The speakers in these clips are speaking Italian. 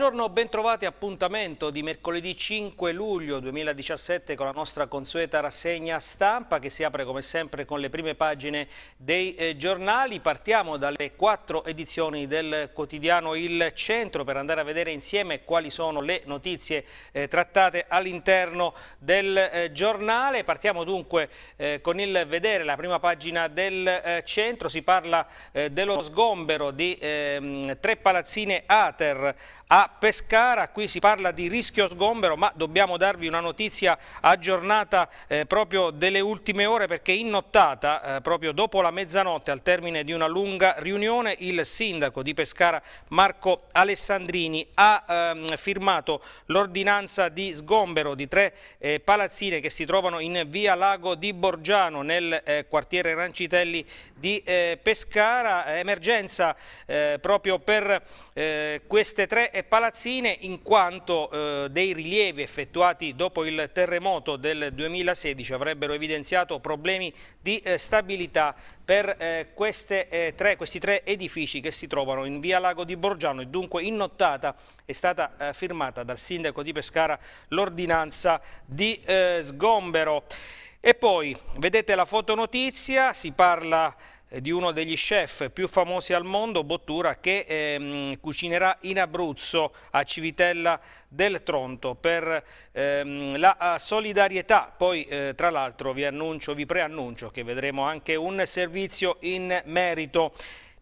Buongiorno, bentrovati appuntamento di mercoledì 5 luglio 2017 con la nostra consueta rassegna stampa che si apre come sempre con le prime pagine dei eh, giornali. Partiamo dalle quattro edizioni del quotidiano Il Centro per andare a vedere insieme quali sono le notizie eh, trattate all'interno del eh, giornale. Partiamo dunque eh, con il vedere la prima pagina del eh, Centro, si parla eh, dello sgombero di ehm, tre palazzine Ater a Pescara, qui si parla di rischio sgombero ma dobbiamo darvi una notizia aggiornata eh, proprio delle ultime ore perché in nottata, eh, proprio dopo la mezzanotte al termine di una lunga riunione, il sindaco di Pescara Marco Alessandrini ha ehm, firmato l'ordinanza di sgombero di tre eh, palazzine che si trovano in via Lago di Borgiano nel eh, quartiere Rancitelli di eh, Pescara, emergenza eh, proprio per queste tre e palazzine in quanto eh, dei rilievi effettuati dopo il terremoto del 2016 avrebbero evidenziato problemi di eh, stabilità per eh, queste, eh, tre, questi tre edifici che si trovano in via Lago di Borgiano e dunque in nottata è stata eh, firmata dal sindaco di Pescara l'ordinanza di eh, sgombero. E poi vedete la fotonotizia, si parla eh, di uno degli chef più famosi al mondo, Bottura, che ehm, cucinerà in Abruzzo a Civitella del Tronto per ehm, la eh, solidarietà. Poi eh, tra l'altro vi annuncio, vi preannuncio che vedremo anche un servizio in merito.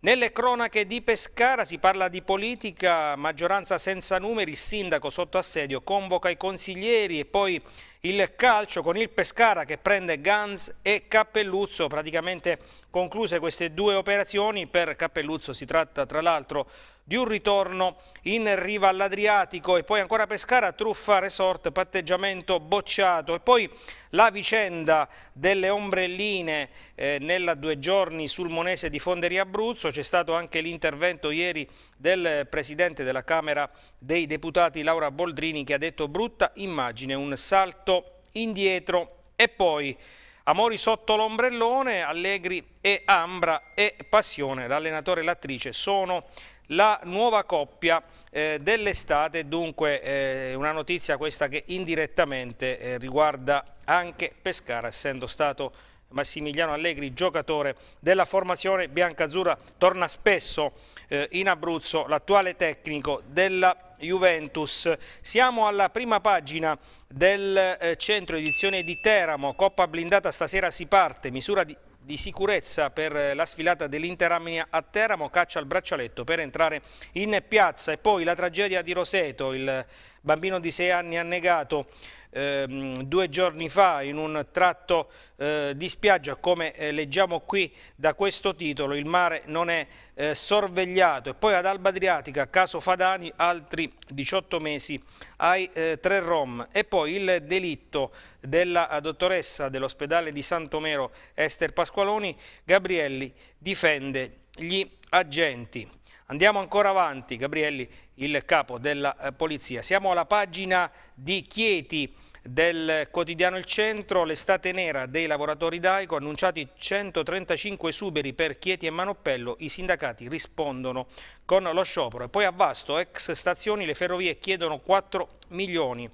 Nelle cronache di Pescara si parla di politica, maggioranza senza numeri, sindaco sotto assedio, convoca i consiglieri e poi il calcio con il Pescara che prende Gans e Cappelluzzo, praticamente concluse queste due operazioni, per Cappelluzzo si tratta tra l'altro di un ritorno in riva all'Adriatico e poi ancora Pescara, truffa, resort, patteggiamento bocciato e poi la vicenda delle ombrelline eh, nella due giorni sul Monese di Fonderia Abruzzo, c'è stato anche l'intervento ieri del Presidente della Camera dei Deputati Laura Boldrini che ha detto brutta immagine, un salto indietro e poi Amori sotto l'ombrellone, Allegri e Ambra e Passione, l'allenatore e l'attrice sono la nuova coppia eh, dell'estate, dunque eh, una notizia questa che indirettamente eh, riguarda anche Pescara, essendo stato Massimiliano Allegri, giocatore della formazione biancazzurra, torna spesso eh, in Abruzzo l'attuale tecnico della Juventus. Siamo alla prima pagina del eh, centro edizione di Teramo, Coppa blindata stasera si parte, misura di di sicurezza per la sfilata dell'Interamnia a Teramo, caccia al braccialetto per entrare in piazza e poi la tragedia di Roseto, il bambino di 6 anni annegato ehm, due giorni fa in un tratto eh, di spiaggia, come eh, leggiamo qui da questo titolo, il mare non è eh, sorvegliato. E poi ad Alba Adriatica, caso Fadani, altri 18 mesi ai eh, tre Rom. E poi il delitto della eh, dottoressa dell'ospedale di Santomero Ester Pasqualoni, Gabrielli difende gli agenti. Andiamo ancora avanti, Gabrielli il capo della eh, polizia. Siamo alla pagina di Chieti del quotidiano Il Centro, l'estate nera dei lavoratori d'Aico, annunciati 135 esuberi per Chieti e Manoppello, i sindacati rispondono con lo sciopero. E poi a Vasto, ex stazioni, le ferrovie chiedono 4 milioni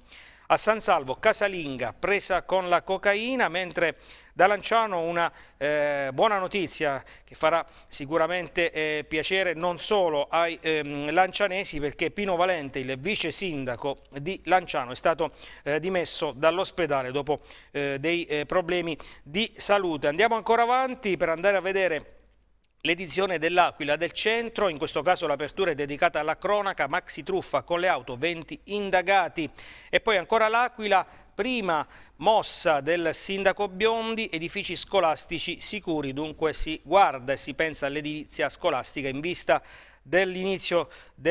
a San Salvo casalinga presa con la cocaina, mentre da Lanciano una eh, buona notizia che farà sicuramente eh, piacere non solo ai ehm, lancianesi perché Pino Valente, il vice sindaco di Lanciano, è stato eh, dimesso dall'ospedale dopo eh, dei eh, problemi di salute. Andiamo ancora avanti per andare a vedere L'edizione dell'Aquila del Centro, in questo caso l'apertura è dedicata alla cronaca Maxi Truffa con le auto 20 indagati e poi ancora l'Aquila prima mossa del sindaco Biondi, edifici scolastici sicuri, dunque si guarda e si pensa all'edilizia scolastica in vista dell'inizio mm,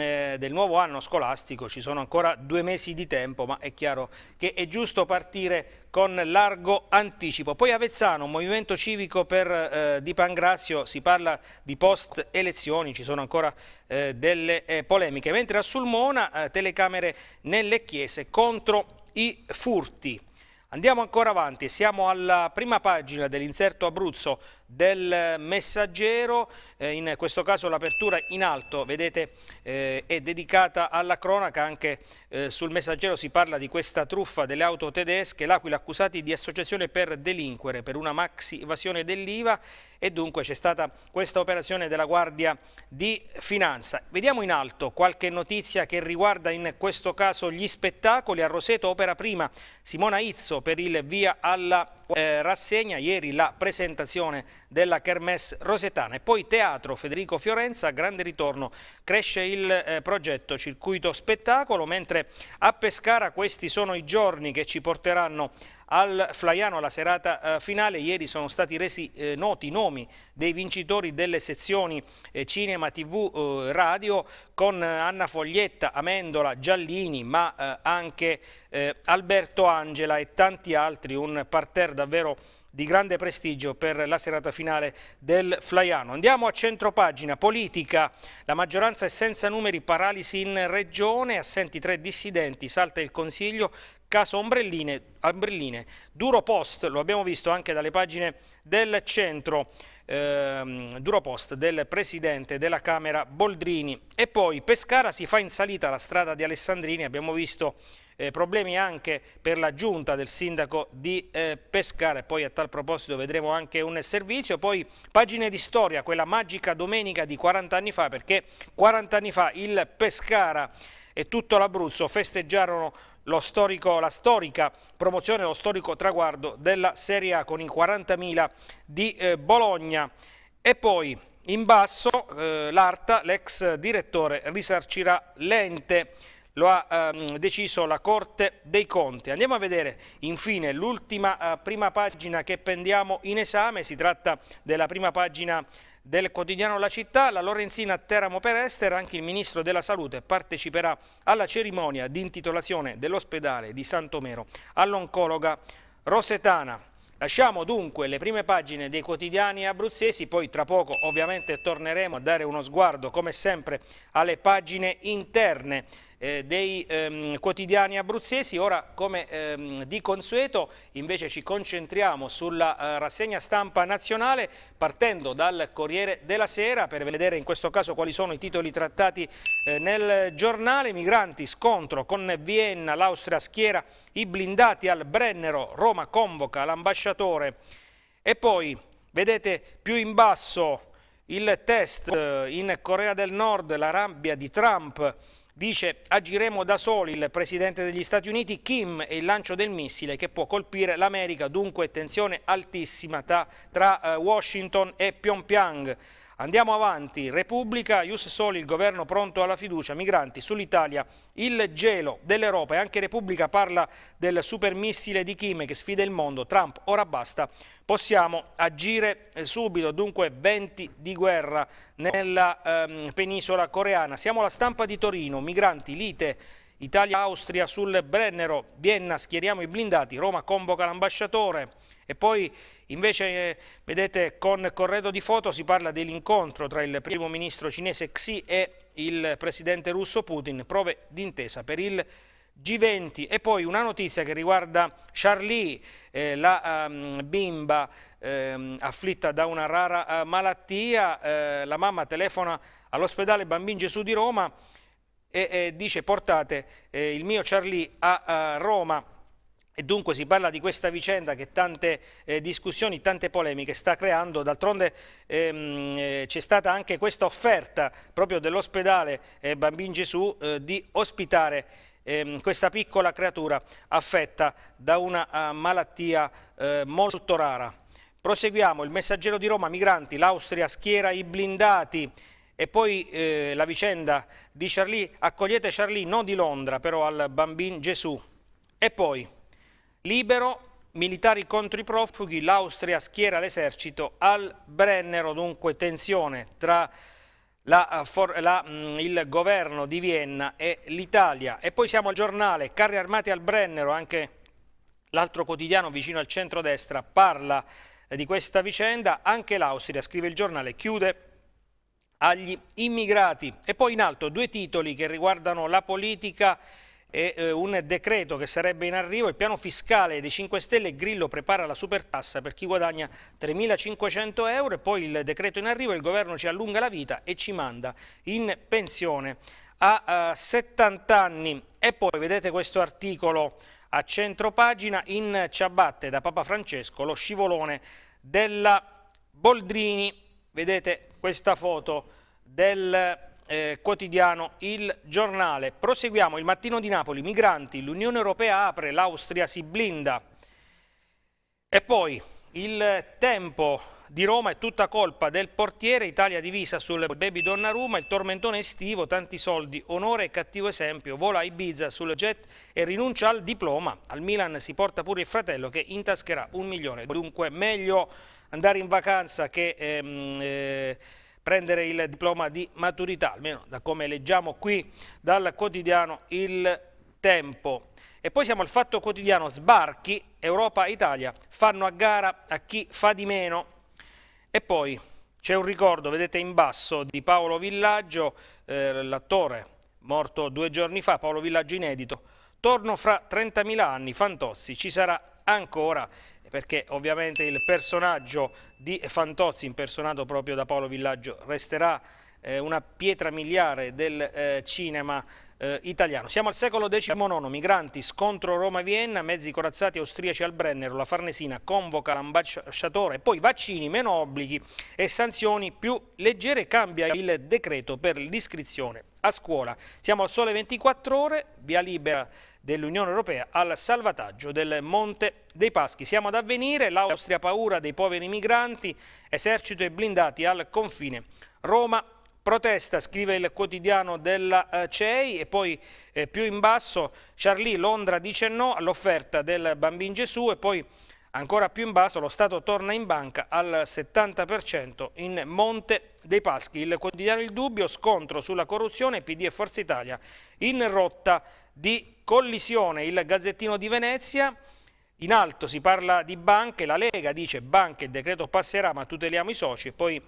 eh, del nuovo anno scolastico, ci sono ancora due mesi di tempo, ma è chiaro che è giusto partire con largo anticipo. Poi Avezzano, Movimento Civico per, eh, di Pangrazio, si parla di post elezioni, ci sono ancora eh, delle eh, polemiche, mentre a Sulmona eh, telecamere nelle chiese contro i furti. Andiamo ancora avanti, siamo alla prima pagina dell'inserto Abruzzo del Messaggero, eh, in questo caso l'apertura in alto, vedete, eh, è dedicata alla cronaca, anche eh, sul Messaggero si parla di questa truffa delle auto tedesche, l'Aquila accusati di associazione per delinquere per una maxi evasione dell'IVA e dunque c'è stata questa operazione della Guardia di Finanza. Vediamo in alto qualche notizia che riguarda in questo caso gli spettacoli. A Roseto opera prima Simona Izzo per il via alla eh, rassegna ieri la presentazione della Kermesse Rosetana e poi Teatro Federico Fiorenza, grande ritorno, cresce il eh, progetto Circuito Spettacolo, mentre a Pescara questi sono i giorni che ci porteranno al Flaiano alla serata eh, finale. Ieri sono stati resi eh, noti i nomi dei vincitori delle sezioni eh, cinema, tv, eh, radio con Anna Foglietta, Amendola, Giallini ma anche eh, Alberto Angela e tanti altri, un parterre davvero di grande prestigio per la serata finale del Flaiano. Andiamo a centropagina, politica, la maggioranza è senza numeri, paralisi in regione, assenti tre dissidenti, salta il Consiglio, caso ombrelline, ombrelline, duro post, lo abbiamo visto anche dalle pagine del centro, ehm, duro post del presidente della Camera Boldrini. E poi Pescara si fa in salita la strada di Alessandrini, abbiamo visto eh, problemi anche per la giunta del sindaco di eh, Pescara e poi a tal proposito vedremo anche un servizio. Poi pagine di storia, quella magica domenica di 40 anni fa perché 40 anni fa il Pescara e tutto l'Abruzzo festeggiarono storico, la storica promozione, lo storico traguardo della Serie A con i 40.000 di eh, Bologna. E poi in basso eh, l'Arta, l'ex direttore, risarcirà l'ente lo ha ehm, deciso la Corte dei Conti. Andiamo a vedere infine l'ultima eh, prima pagina che pendiamo in esame, si tratta della prima pagina del quotidiano La Città, la Lorenzina Teramo per Ester, anche il Ministro della Salute parteciperà alla cerimonia di intitolazione dell'ospedale di Santomero all'oncologa Rosetana. Lasciamo dunque le prime pagine dei quotidiani abruzzesi, poi tra poco ovviamente torneremo a dare uno sguardo come sempre alle pagine interne eh, dei ehm, quotidiani abruzzesi. Ora, come ehm, di consueto, invece ci concentriamo sulla eh, rassegna stampa nazionale partendo dal Corriere della Sera per vedere in questo caso quali sono i titoli trattati eh, nel giornale. Migranti, scontro con Vienna, l'Austria schiera i blindati al Brennero, Roma convoca l'ambasciatore. E poi, vedete più in basso il test eh, in Corea del Nord, la rabbia di Trump Dice agiremo da soli il presidente degli Stati Uniti Kim e il lancio del missile che può colpire l'America, dunque tensione altissima tra, tra eh, Washington e Pyongyang. Andiamo avanti, Repubblica, Ius Soli, il governo pronto alla fiducia, migranti sull'Italia, il gelo dell'Europa e anche Repubblica parla del supermissile di Kim che sfida il mondo, Trump ora basta, possiamo agire eh, subito, dunque venti di guerra nella ehm, penisola coreana. Siamo alla stampa di Torino, migranti, lite, Italia-Austria sul Brennero, Vienna schieriamo i blindati, Roma convoca l'ambasciatore. E poi invece, vedete, con corredo di foto si parla dell'incontro tra il primo ministro cinese Xi e il presidente russo Putin, prove d'intesa per il G20 e poi una notizia che riguarda Charlie, eh, la um, bimba eh, afflitta da una rara uh, malattia, eh, la mamma telefona all'ospedale Bambin Gesù di Roma e eh, dice portate eh, il mio Charlie a, a Roma e dunque si parla di questa vicenda che tante eh, discussioni, tante polemiche sta creando, d'altronde ehm, eh, c'è stata anche questa offerta proprio dell'ospedale eh, Bambin Gesù eh, di ospitare ehm, questa piccola creatura affetta da una eh, malattia eh, molto rara. Proseguiamo, il messaggero di Roma, migranti, l'Austria schiera i blindati. E poi la vicenda di Charlie, accogliete Charlie, non di Londra, però al bambino Gesù. E poi... Libero, militari contro i profughi, l'Austria schiera l'esercito al Brennero, dunque tensione tra la, eh, for, la, mm, il governo di Vienna e l'Italia. E poi siamo al giornale, carri armati al Brennero, anche l'altro quotidiano vicino al centro-destra parla eh, di questa vicenda, anche l'Austria, scrive il giornale, chiude agli immigrati. E poi in alto due titoli che riguardano la politica e eh, un decreto che sarebbe in arrivo, il piano fiscale dei 5 Stelle, Grillo prepara la supertassa per chi guadagna 3.500 euro e poi il decreto in arrivo, il governo ci allunga la vita e ci manda in pensione a 70 eh, anni. E poi vedete questo articolo a centro pagina in ciabatte da Papa Francesco, lo scivolone della Boldrini, vedete questa foto del eh, quotidiano Il Giornale. Proseguiamo, il mattino di Napoli, migranti, l'Unione Europea apre, l'Austria si blinda. E poi il tempo di Roma è tutta colpa del portiere, Italia divisa sul baby Donnarumma, il tormentone estivo, tanti soldi, onore e cattivo esempio, vola a Ibiza sul jet e rinuncia al diploma. Al Milan si porta pure il fratello che intascherà un milione, dunque meglio andare in vacanza che... Ehm, eh, prendere il diploma di maturità, almeno da come leggiamo qui dal quotidiano Il Tempo. E poi siamo al fatto quotidiano sbarchi Europa-Italia, fanno a gara a chi fa di meno. E poi c'è un ricordo, vedete in basso, di Paolo Villaggio, eh, l'attore morto due giorni fa, Paolo Villaggio inedito. Torno fra 30.000 anni, Fantossi, ci sarà ancora perché ovviamente il personaggio di Fantozzi, impersonato proprio da Paolo Villaggio, resterà eh, una pietra miliare del eh, cinema eh, italiano. Siamo al secolo XIX, migranti, scontro Roma-Vienna, mezzi corazzati austriaci al Brennero, la Farnesina convoca l'ambasciatore, poi vaccini, meno obblighi e sanzioni più leggere, cambia il decreto per l'iscrizione a scuola. Siamo al sole 24 ore, via libera dell'Unione Europea al salvataggio del Monte dei Paschi. Siamo ad avvenire, l'Austria paura dei poveri migranti, esercito e blindati al confine. Roma protesta, scrive il quotidiano della eh, CEI e poi eh, più in basso Charlie Londra dice no all'offerta del Bambin Gesù e poi Ancora più in basso lo Stato torna in banca al 70% in Monte dei Paschi. Il quotidiano Il Dubbio, scontro sulla corruzione, PD e Forza Italia in rotta di collisione. Il Gazzettino di Venezia, in alto si parla di banche, la Lega dice banche, il decreto passerà ma tuteliamo i soci. Poi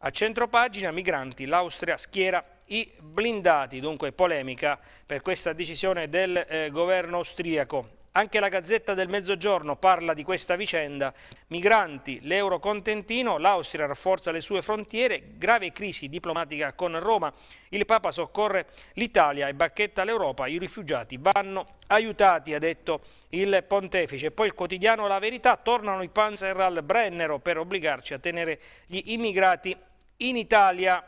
a centro pagina migranti, l'Austria schiera i blindati, dunque polemica per questa decisione del eh, governo austriaco. Anche la Gazzetta del Mezzogiorno parla di questa vicenda. Migranti, l'euro contentino, l'Austria rafforza le sue frontiere, grave crisi diplomatica con Roma, il Papa soccorre l'Italia e bacchetta l'Europa, i rifugiati vanno aiutati, ha detto il pontefice. Poi il quotidiano La Verità, tornano i panzer al Brennero per obbligarci a tenere gli immigrati in Italia.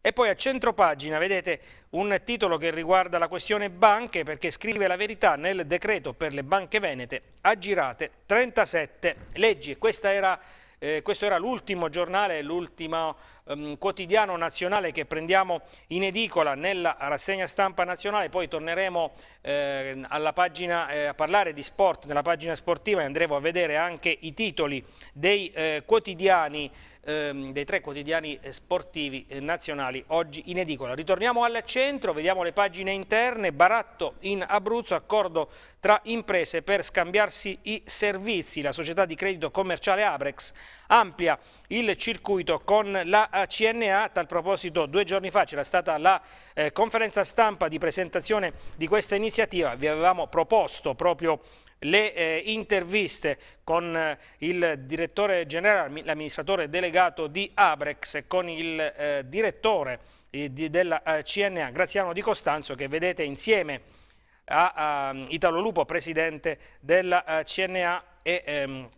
E poi a centro pagina vedete un titolo che riguarda la questione banche perché scrive la verità nel decreto per le banche venete aggirate 37 leggi. Era, eh, questo era l'ultimo giornale, l'ultimo ehm, quotidiano nazionale che prendiamo in edicola nella rassegna stampa nazionale, poi torneremo eh, pagina, eh, a parlare di sport nella pagina sportiva e andremo a vedere anche i titoli dei eh, quotidiani ehm, dei tre quotidiani eh, sportivi eh, nazionali oggi in edicola. Ritorniamo al centro, vediamo le pagine interne, baratto in Abruzzo, accordo tra imprese per scambiarsi i servizi. La società di credito commerciale Abrex amplia il circuito con la eh, CNA. A tal proposito due giorni fa c'era stata la eh, conferenza stampa di presentazione di questa iniziativa. Vi avevamo proposto proprio le eh, interviste con eh, il direttore generale, l'amministratore delegato di Abrex e con il eh, direttore eh, di, della eh, CNA, Graziano Di Costanzo, che vedete insieme a, a Italo Lupo, presidente della CNA e ehm,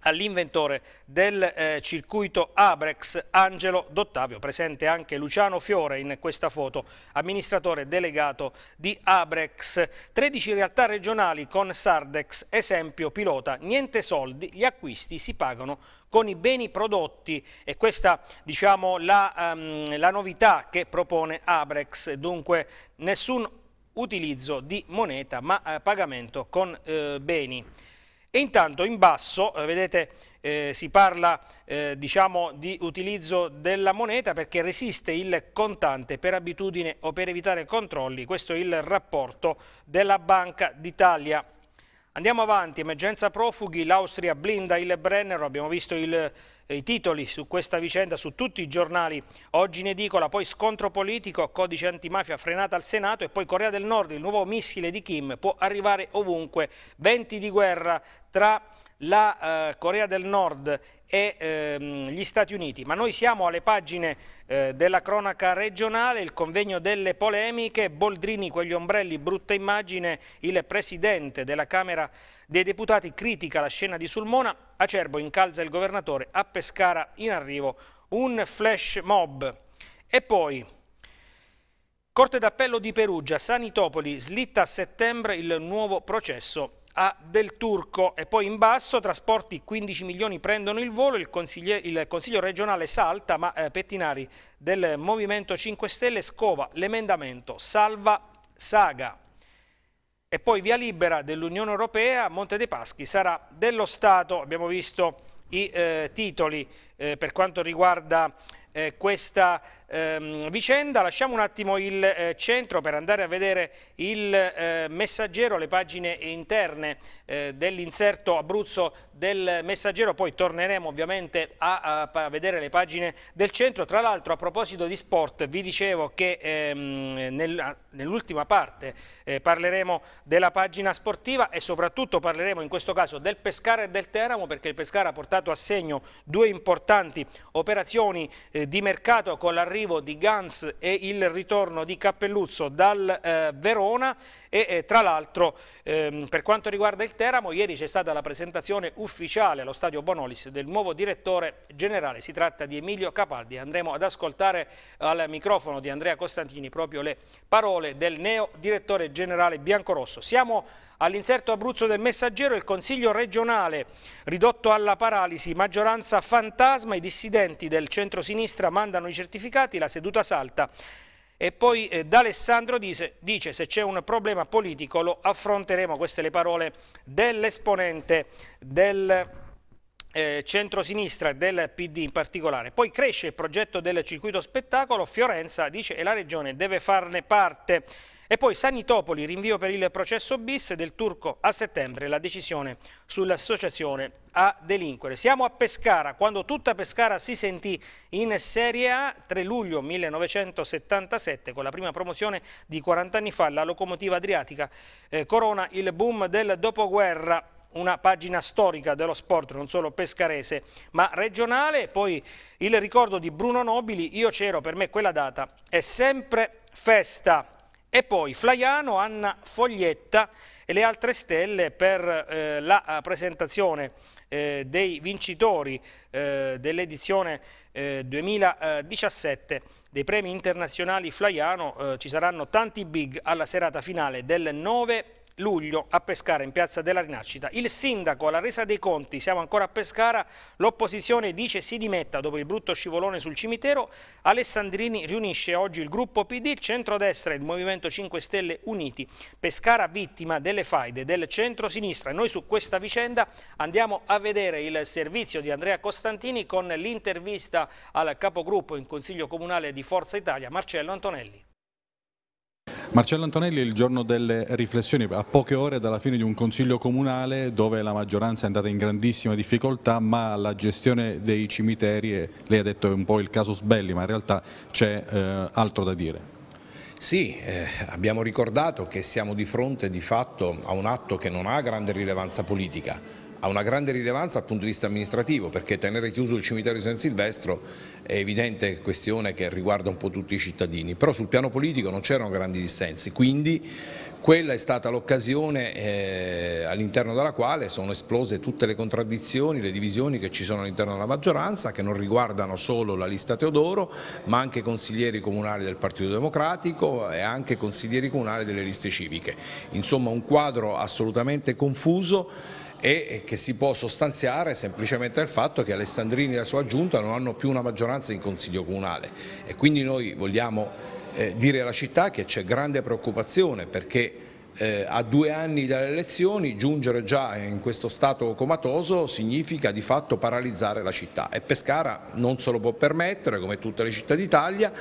all'inventore del eh, circuito Abrex Angelo Dottavio, presente anche Luciano Fiore in questa foto, amministratore delegato di Abrex. 13 realtà regionali con Sardex, esempio pilota, niente soldi, gli acquisti si pagano con i beni prodotti e questa diciamo la, um, la novità che propone Abrex, dunque nessun utilizzo di moneta ma eh, pagamento con eh, beni. E intanto in basso, eh, vedete, eh, si parla eh, diciamo, di utilizzo della moneta perché resiste il contante per abitudine o per evitare controlli. Questo è il rapporto della Banca d'Italia. Andiamo avanti, emergenza profughi, l'Austria blinda il Brennero, abbiamo visto il i titoli su questa vicenda su tutti i giornali oggi in edicola, poi scontro politico, codice antimafia frenata al Senato e poi Corea del Nord, il nuovo missile di Kim può arrivare ovunque, venti di guerra tra la eh, Corea del Nord e ehm, gli Stati Uniti. Ma noi siamo alle pagine eh, della cronaca regionale, il convegno delle polemiche, Boldrini, quegli ombrelli, brutta immagine, il presidente della Camera dei Deputati critica la scena di Sulmona, Acerbo incalza il governatore, a Pescara in arrivo un flash mob. E poi, Corte d'Appello di Perugia, Sanitopoli, slitta a settembre il nuovo processo a Del Turco e poi in basso trasporti 15 milioni prendono il volo, il, il Consiglio regionale salta ma eh, Pettinari del Movimento 5 Stelle scova l'emendamento Salva Saga. E poi via libera dell'Unione Europea, Monte dei Paschi sarà dello Stato, abbiamo visto i eh, titoli eh, per quanto riguarda eh, questa ehm, vicenda. Lasciamo un attimo il eh, centro per andare a vedere il eh, messaggero, le pagine interne eh, dell'inserto Abruzzo del messaggero, poi torneremo ovviamente a, a, a vedere le pagine del centro. Tra l'altro a proposito di sport vi dicevo che ehm, nel, nell'ultima parte eh, parleremo della pagina sportiva e soprattutto parleremo in questo caso del Pescara e del Teramo perché il Pescara ha portato a segno due importanti operazioni eh, di mercato con l'arrivo l'arrivo di Gans e il ritorno di Cappelluzzo dal eh, Verona e eh, tra l'altro ehm, per quanto riguarda il Teramo ieri c'è stata la presentazione ufficiale allo stadio Bonolis del nuovo direttore generale, si tratta di Emilio Capaldi, andremo ad ascoltare al microfono di Andrea Costantini proprio le parole del neo direttore generale biancorosso. Siamo all'inserto Abruzzo del Messaggero, il Consiglio regionale ridotto alla paralisi, maggioranza fantasma, i dissidenti del centro-sinistra mandano i certificati, la seduta salta e poi eh, D'Alessandro dice, dice se c'è un problema politico lo affronteremo, queste le parole dell'esponente del eh, centrosinistra del PD in particolare. Poi cresce il progetto del circuito spettacolo, Fiorenza dice e la regione deve farne parte. E poi Sanitopoli, rinvio per il processo bis del Turco a settembre, la decisione sull'associazione a delinquere. Siamo a Pescara, quando tutta Pescara si sentì in Serie A, 3 luglio 1977, con la prima promozione di 40 anni fa, la locomotiva adriatica eh, corona il boom del dopoguerra una pagina storica dello sport non solo pescarese ma regionale, poi il ricordo di Bruno Nobili, io c'ero, per me quella data è sempre festa. E poi Flaiano, Anna Foglietta e le altre stelle per eh, la eh, presentazione eh, dei vincitori eh, dell'edizione 2017 eh, dei premi internazionali Flaiano. Eh, ci saranno tanti big alla serata finale del 9 luglio a Pescara in piazza della Rinascita. Il sindaco alla resa dei conti, siamo ancora a Pescara, l'opposizione dice si dimetta dopo il brutto scivolone sul cimitero, Alessandrini riunisce oggi il gruppo PD, il centrodestra e il Movimento 5 Stelle uniti, Pescara vittima delle faide del centro centrosinistra. Noi su questa vicenda andiamo a vedere il servizio di Andrea Costantini con l'intervista al capogruppo in Consiglio Comunale di Forza Italia, Marcello Antonelli. Marcello Antonelli, il giorno delle riflessioni, a poche ore dalla fine di un consiglio comunale dove la maggioranza è andata in grandissima difficoltà, ma la gestione dei cimiteri, lei ha detto è un po' il caso Sbelli, ma in realtà c'è eh, altro da dire. Sì, eh, abbiamo ricordato che siamo di fronte di fatto a un atto che non ha grande rilevanza politica, ha una grande rilevanza dal punto di vista amministrativo perché tenere chiuso il cimitero di San Silvestro è evidente questione che riguarda un po' tutti i cittadini, però sul piano politico non c'erano grandi dissensi, quindi quella è stata l'occasione eh, all'interno della quale sono esplose tutte le contraddizioni, le divisioni che ci sono all'interno della maggioranza che non riguardano solo la lista Teodoro ma anche consiglieri comunali del Partito Democratico e anche consiglieri comunali delle liste civiche. Insomma un quadro assolutamente confuso e che si può sostanziare semplicemente dal fatto che Alessandrini e la sua giunta non hanno più una maggioranza in Consiglio Comunale e quindi noi vogliamo eh, dire alla città che c'è grande preoccupazione perché eh, a due anni dalle elezioni giungere già in questo stato comatoso significa di fatto paralizzare la città e Pescara non se lo può permettere come tutte le città d'Italia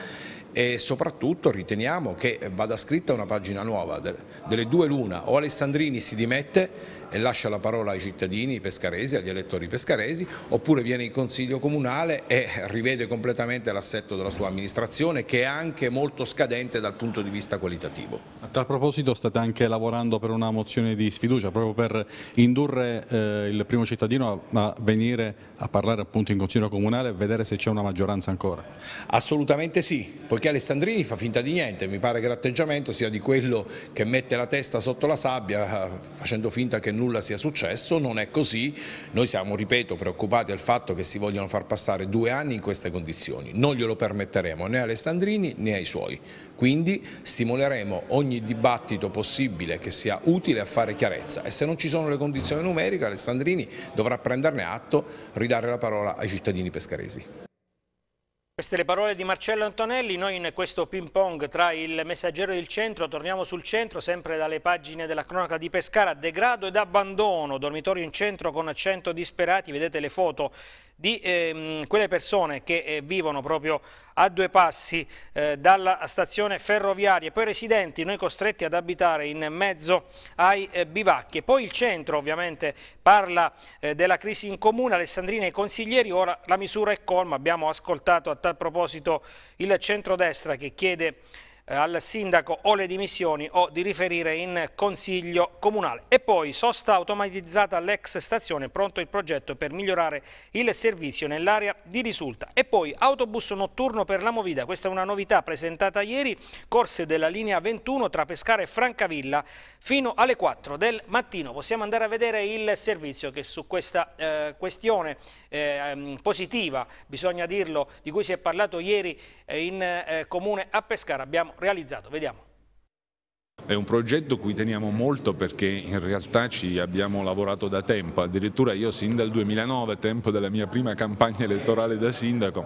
e soprattutto riteniamo che vada scritta una pagina nuova delle due l'una o Alessandrini si dimette e lascia la parola ai cittadini pescaresi, agli elettori pescaresi, oppure viene in Consiglio Comunale e rivede completamente l'assetto della sua amministrazione che è anche molto scadente dal punto di vista qualitativo. A tal proposito state anche lavorando per una mozione di sfiducia, proprio per indurre eh, il primo cittadino a, a venire a parlare appunto in Consiglio Comunale e vedere se c'è una maggioranza ancora. Assolutamente sì, poiché Alessandrini fa finta di niente, mi pare che l'atteggiamento sia di quello che mette la testa sotto la sabbia eh, facendo finta che nulla nulla sia successo, non è così, noi siamo, ripeto, preoccupati del fatto che si vogliono far passare due anni in queste condizioni, non glielo permetteremo né a Alessandrini né ai suoi, quindi stimoleremo ogni dibattito possibile che sia utile a fare chiarezza e se non ci sono le condizioni numeriche Alessandrini dovrà prenderne atto, ridare la parola ai cittadini pescaresi. Queste le parole di Marcello Antonelli, noi in questo ping pong tra il messaggero e il centro torniamo sul centro, sempre dalle pagine della cronaca di Pescara, degrado ed abbandono, dormitorio in centro con 100 disperati, vedete le foto di ehm, quelle persone che eh, vivono proprio a due passi eh, dalla stazione ferroviaria, poi residenti, noi costretti ad abitare in mezzo ai eh, bivacchi. poi il centro ovviamente parla eh, della crisi in comune, Alessandrina e i consiglieri, ora la misura è colma, abbiamo ascoltato a tal proposito il centrodestra che chiede eh, al sindaco o le dimissioni o di riferire in consiglio comunale. E poi sosta automatizzata all'ex stazione, pronto il progetto per migliorare il servizio nell'area di risulta. E poi autobus notturno per la Movida, questa è una novità presentata ieri, corse della linea 21 tra Pescara e Francavilla fino alle 4 del mattino. Possiamo andare a vedere il servizio che su questa eh, questione eh, ehm, positiva, bisogna dirlo, di cui si è parlato ieri eh, in eh, comune a Pescara. Abbiamo realizzato. Vediamo. È un progetto cui teniamo molto perché in realtà ci abbiamo lavorato da tempo, addirittura io sin dal 2009, tempo della mia prima campagna elettorale da sindaco,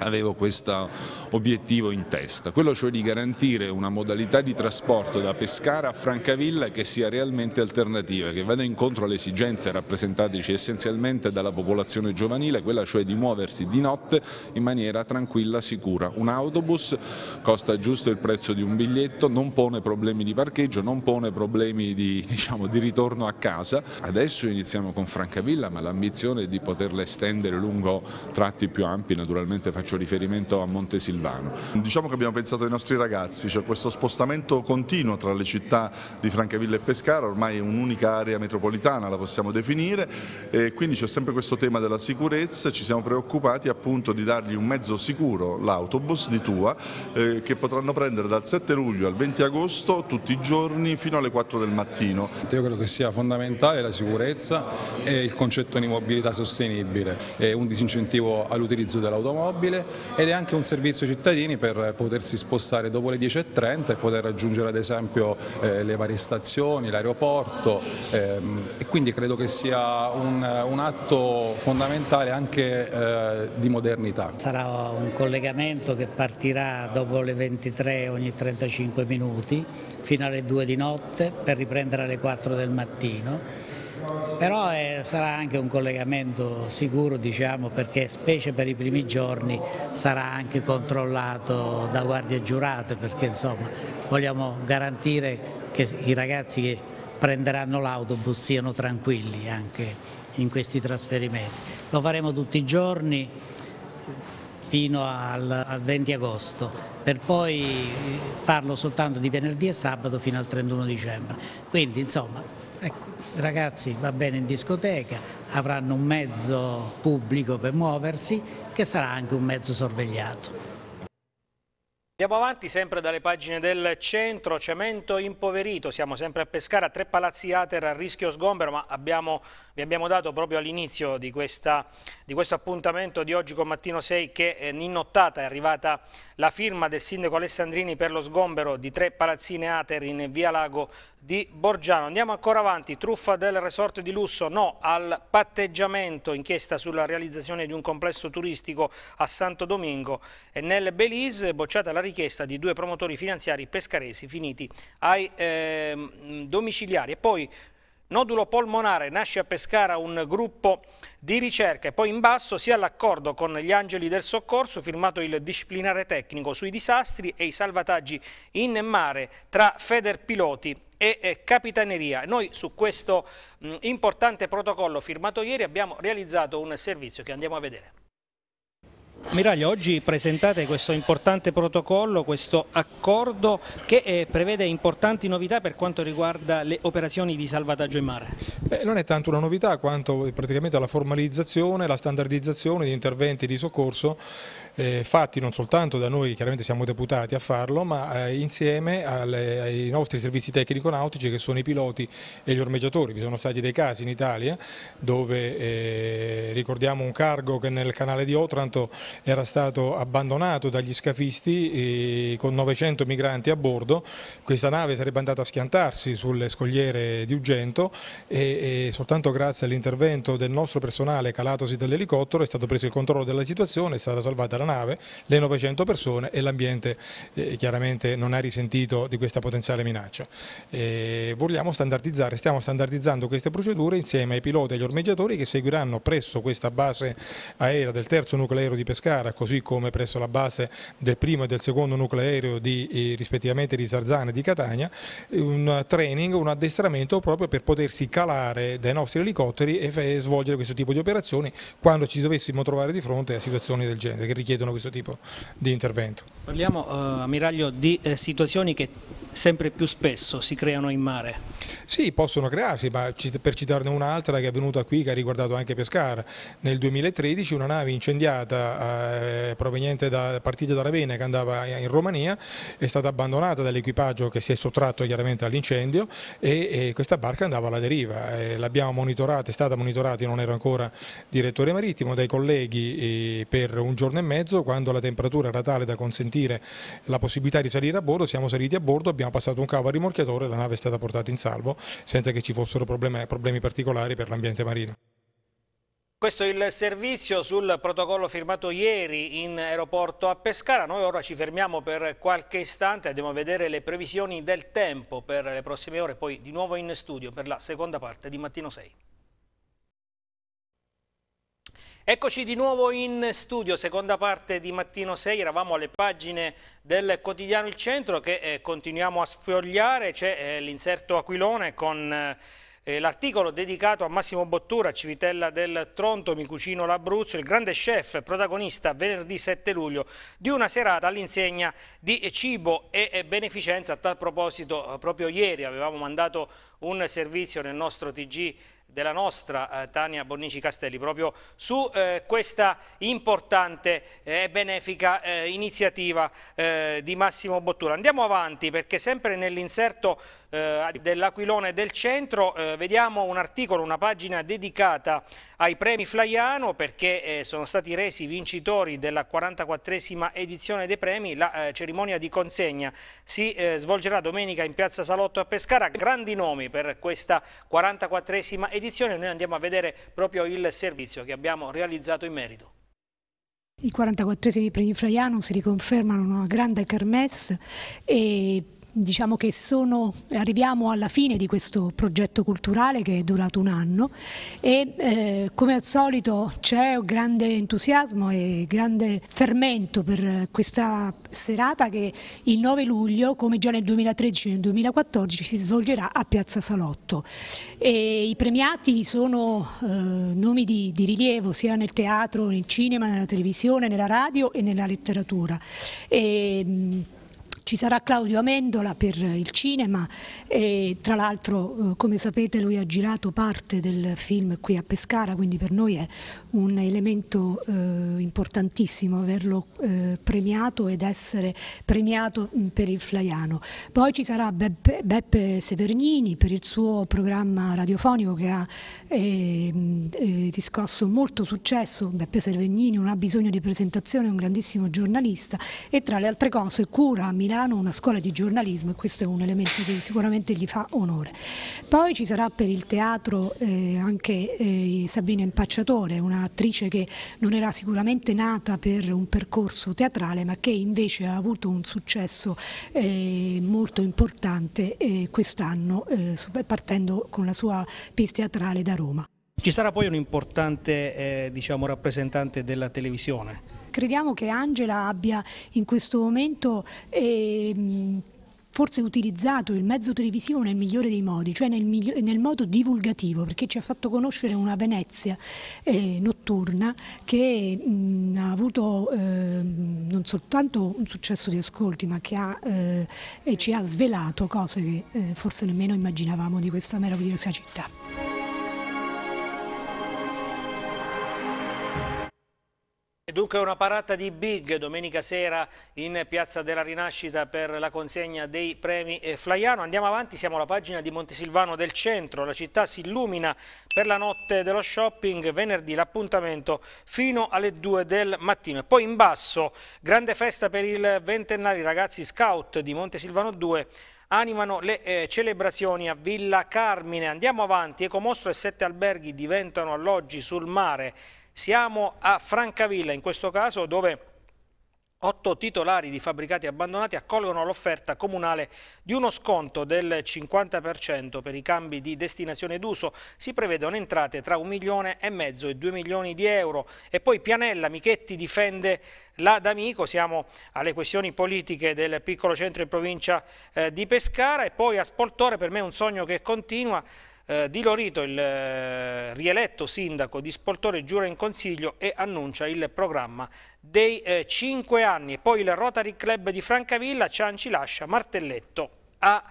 avevo questo obiettivo in testa, quello cioè di garantire una modalità di trasporto da Pescara a Francavilla che sia realmente alternativa, che vada incontro alle esigenze rappresentateci essenzialmente dalla popolazione giovanile, quella cioè di muoversi di notte in maniera tranquilla, sicura. Un autobus costa giusto il prezzo di un biglietto, non pone problemi problemi di parcheggio, non pone problemi di, diciamo, di ritorno a casa. Adesso iniziamo con Francavilla, ma l'ambizione è di poterla estendere lungo tratti più ampi, naturalmente faccio riferimento a Montesilvano. Diciamo che abbiamo pensato ai nostri ragazzi, cioè questo spostamento continuo tra le città di Francavilla e Pescara, ormai è un'unica area metropolitana, la possiamo definire, e quindi c'è sempre questo tema della sicurezza, ci siamo preoccupati appunto di dargli un mezzo sicuro, l'autobus di Tua, eh, che potranno prendere dal 7 luglio al 20 agosto tutti i giorni fino alle 4 del mattino. Io credo che sia fondamentale la sicurezza e il concetto di mobilità sostenibile, è un disincentivo all'utilizzo dell'automobile ed è anche un servizio ai cittadini per potersi spostare dopo le 10.30 e poter raggiungere ad esempio eh, le varie stazioni, l'aeroporto ehm, e quindi credo che sia un, un atto fondamentale anche eh, di modernità. Sarà un collegamento che partirà dopo le 23 ogni 35 minuti fino alle 2 di notte per riprendere alle 4 del mattino. Però è, eh, sarà anche un collegamento sicuro diciamo, perché specie per i primi giorni sarà anche controllato da guardie giurate perché insomma, vogliamo garantire che i ragazzi che prenderanno l'autobus siano tranquilli anche in questi trasferimenti. Lo faremo tutti i giorni fino al, al 20 agosto, per poi eh, farlo soltanto di venerdì e sabato fino al 31 dicembre. Quindi insomma, ecco, ragazzi va bene in discoteca, avranno un mezzo pubblico per muoversi che sarà anche un mezzo sorvegliato. Andiamo avanti sempre dalle pagine del centro, cemento impoverito, siamo sempre a Pescara, tre palazzi ATER a rischio sgombero, ma abbiamo, vi abbiamo dato proprio all'inizio di, di, questo appuntamento di oggi con Mattino 6 che eh, in nottata è arrivata la firma del sindaco Alessandrini per lo sgombero di tre palazzine Ater in via Lago di Borgiano. Andiamo ancora avanti, truffa del resort di lusso, no al patteggiamento, inchiesta sulla realizzazione di un complesso turistico a Santo Domingo e nel Belize, bocciata la richiesta di due promotori finanziari pescaresi finiti ai eh, domiciliari. E poi Nodulo polmonare, nasce a Pescara un gruppo di ricerca e poi in basso si ha l'accordo con gli Angeli del Soccorso, firmato il disciplinare tecnico sui disastri e i salvataggi in mare tra Federpiloti e eh, Capitaneria. Noi su questo importante protocollo firmato ieri abbiamo realizzato un servizio che andiamo a vedere. Miraglio, oggi presentate questo importante protocollo, questo accordo che eh, prevede importanti novità per quanto riguarda le operazioni di salvataggio in mare. Beh, non è tanto una novità quanto praticamente la formalizzazione, la standardizzazione di interventi di soccorso eh, fatti non soltanto da noi, chiaramente siamo deputati a farlo, ma eh, insieme alle, ai nostri servizi tecnico-nautici che sono i piloti e gli ormeggiatori. Vi sono stati dei casi in Italia dove eh, ricordiamo un cargo che nel canale di Otranto era stato abbandonato dagli scafisti eh, con 900 migranti a bordo, questa nave sarebbe andata a schiantarsi sulle scogliere di Ugento e, e soltanto grazie all'intervento del nostro personale calatosi dall'elicottero è stato preso il controllo della situazione, e è stata salvata la nave, le 900 persone e l'ambiente eh, chiaramente non ha risentito di questa potenziale minaccia. E eh, vogliamo standardizzare, stiamo standardizzando queste procedure insieme ai piloti e agli ormeggiatori che seguiranno presso questa base aerea del terzo nucleaereo di Pescara, così come presso la base del primo e del secondo nucleo di, eh, rispettivamente di Sarzana e di Catania, un training, un addestramento proprio per potersi calare dai nostri elicotteri e svolgere questo tipo di operazioni quando ci dovessimo trovare di fronte a situazioni del genere che richiedono richiedono questo tipo di intervento. Parliamo, eh, ammiraglio, di eh, situazioni che sempre più spesso si creano in mare. Sì, possono crearsi, ma per citarne un'altra che è venuta qui, che ha riguardato anche Pescara, nel 2013 una nave incendiata eh, proveniente da, partita da Ravenna che andava in Romania è stata abbandonata dall'equipaggio che si è sottratto chiaramente all'incendio e, e, questa barca andava alla deriva. Eh, l'abbiamo monitorata, è stata monitorata, io non ero ancora direttore marittimo, dai colleghi eh, per un giorno e mezzo quando la temperatura era tale da consentire la possibilità di salire a bordo, siamo saliti a bordo, abbiamo passato un cavo a rimorchiatore, la nave è stata portata in salvo senza che ci fossero problemi, problemi particolari per l'ambiente marino. Questo è il servizio sul protocollo firmato ieri in aeroporto a Pescara. Noi ora ci fermiamo per qualche istante, andiamo a vedere le previsioni del tempo per le prossime ore, poi di nuovo in studio per la seconda parte di Mattino 6. Eccoci di nuovo in studio, seconda parte di Mattino 6, eravamo alle pagine del quotidiano Il Centro che eh, continuiamo a sfogliare, c'è eh, l'inserto Aquilone con eh, eh l'articolo dedicato a Massimo Bottura, Civitella del Tronto, Mi cucino l'Abruzzo, il grande chef protagonista venerdì 7 luglio di una serata all'insegna di cibo e beneficenza. A tal proposito eh, proprio ieri avevamo mandato un servizio nel nostro TG della nostra eh, Tania Bonnici Castelli proprio su eh, questa importante e eh, benefica iniziativa eh, di Massimo Bottura. Andiamo avanti perché sempre nell'inserto eh, dell'Aquilone del Centro. Eh, vediamo un articolo, una pagina dedicata ai premi Flaiano perché eh, sono stati resi vincitori della 44esima edizione dei premi. La eh, cerimonia di consegna si eh, svolgerà domenica in Piazza Salotto a Pescara. Grandi nomi per questa 44esima edizione. Noi andiamo a vedere proprio il servizio che abbiamo realizzato in merito. I 44esimi premi Flaiano si riconfermano una grande kermesse e diciamo che sono, arriviamo alla fine di questo progetto culturale che è durato un anno e eh, come al solito c'è un grande entusiasmo e grande fermento per questa serata che il 9 luglio, come già nel 2013 e nel 2014, si svolgerà a Piazza Salotto. E I premiati sono eh, nomi di, di, rilievo sia nel teatro, nel cinema, nella televisione, nella radio e nella letteratura. E, mm, ci sarà Claudio Amendola per il cinema e tra l'altro eh, come sapete lui ha girato parte del film qui a Pescara, quindi per noi è un elemento eh, importantissimo averlo eh, premiato ed essere premiato mm, per il Flaiano. Poi ci sarà Beppe, Beppe Severnini per il suo programma radiofonico che ha eh, mm, eh discosso molto successo, Beppe Severnini non ha bisogno di presentazione, è un grandissimo giornalista e tra le altre cose cura a Milano italiano una scuola di giornalismo e questo è un elemento che sicuramente gli fa onore. Poi ci sarà per il teatro eh, anche eh, Sabina Impacciatore, un'attrice che non era sicuramente nata per un percorso teatrale ma che invece ha avuto un successo eh, molto importante eh, quest'anno eh, partendo con la sua pista teatrale da Roma. Ci sarà poi un importante eh, diciamo, rappresentante della televisione, Crediamo che Angela abbia in questo momento... Ehm, forse utilizzato il mezzo televisivo nel migliore dei modi, cioè nel, nel modo divulgativo, perché ci ha fatto conoscere una Venezia eh, notturna che mh, ha avuto eh, non soltanto un successo di ascolti, ma che ha, eh, ci ha svelato cose che eh, forse nemmeno immaginavamo di questa meravigliosa città. Dunque una parata di Big domenica sera in Piazza della Rinascita per la consegna dei premi eh, Flaiano. Andiamo avanti, siamo alla pagina di Montesilvano del centro. La città si illumina per la notte dello shopping, venerdì l'appuntamento fino alle 2 del mattino. E poi in basso, grande festa per il ventennale i ragazzi scout di Montesilvano 2 animano le eh, celebrazioni a Villa Carmine. Andiamo avanti, Ecomostro e sette alberghi diventano alloggi sul mare. Siamo a Francavilla in questo caso dove otto titolari di fabbricati abbandonati accolgono l'offerta comunale di uno sconto del 50% per i cambi di destinazione d'uso. Si prevedono entrate tra un milione e mezzo e due milioni di euro. E poi Pianella Michetti difende la D'Amico, siamo alle questioni politiche del piccolo centro in provincia eh, di Pescara e poi a Spoltore, per me è un sogno che continua. Eh, di Lorito, il eh, rieletto sindaco di Spoltore, giura in consiglio e annuncia il programma dei eh, 5 anni. poi il Rotary Club di Francavilla, Cianci lascia martelletto a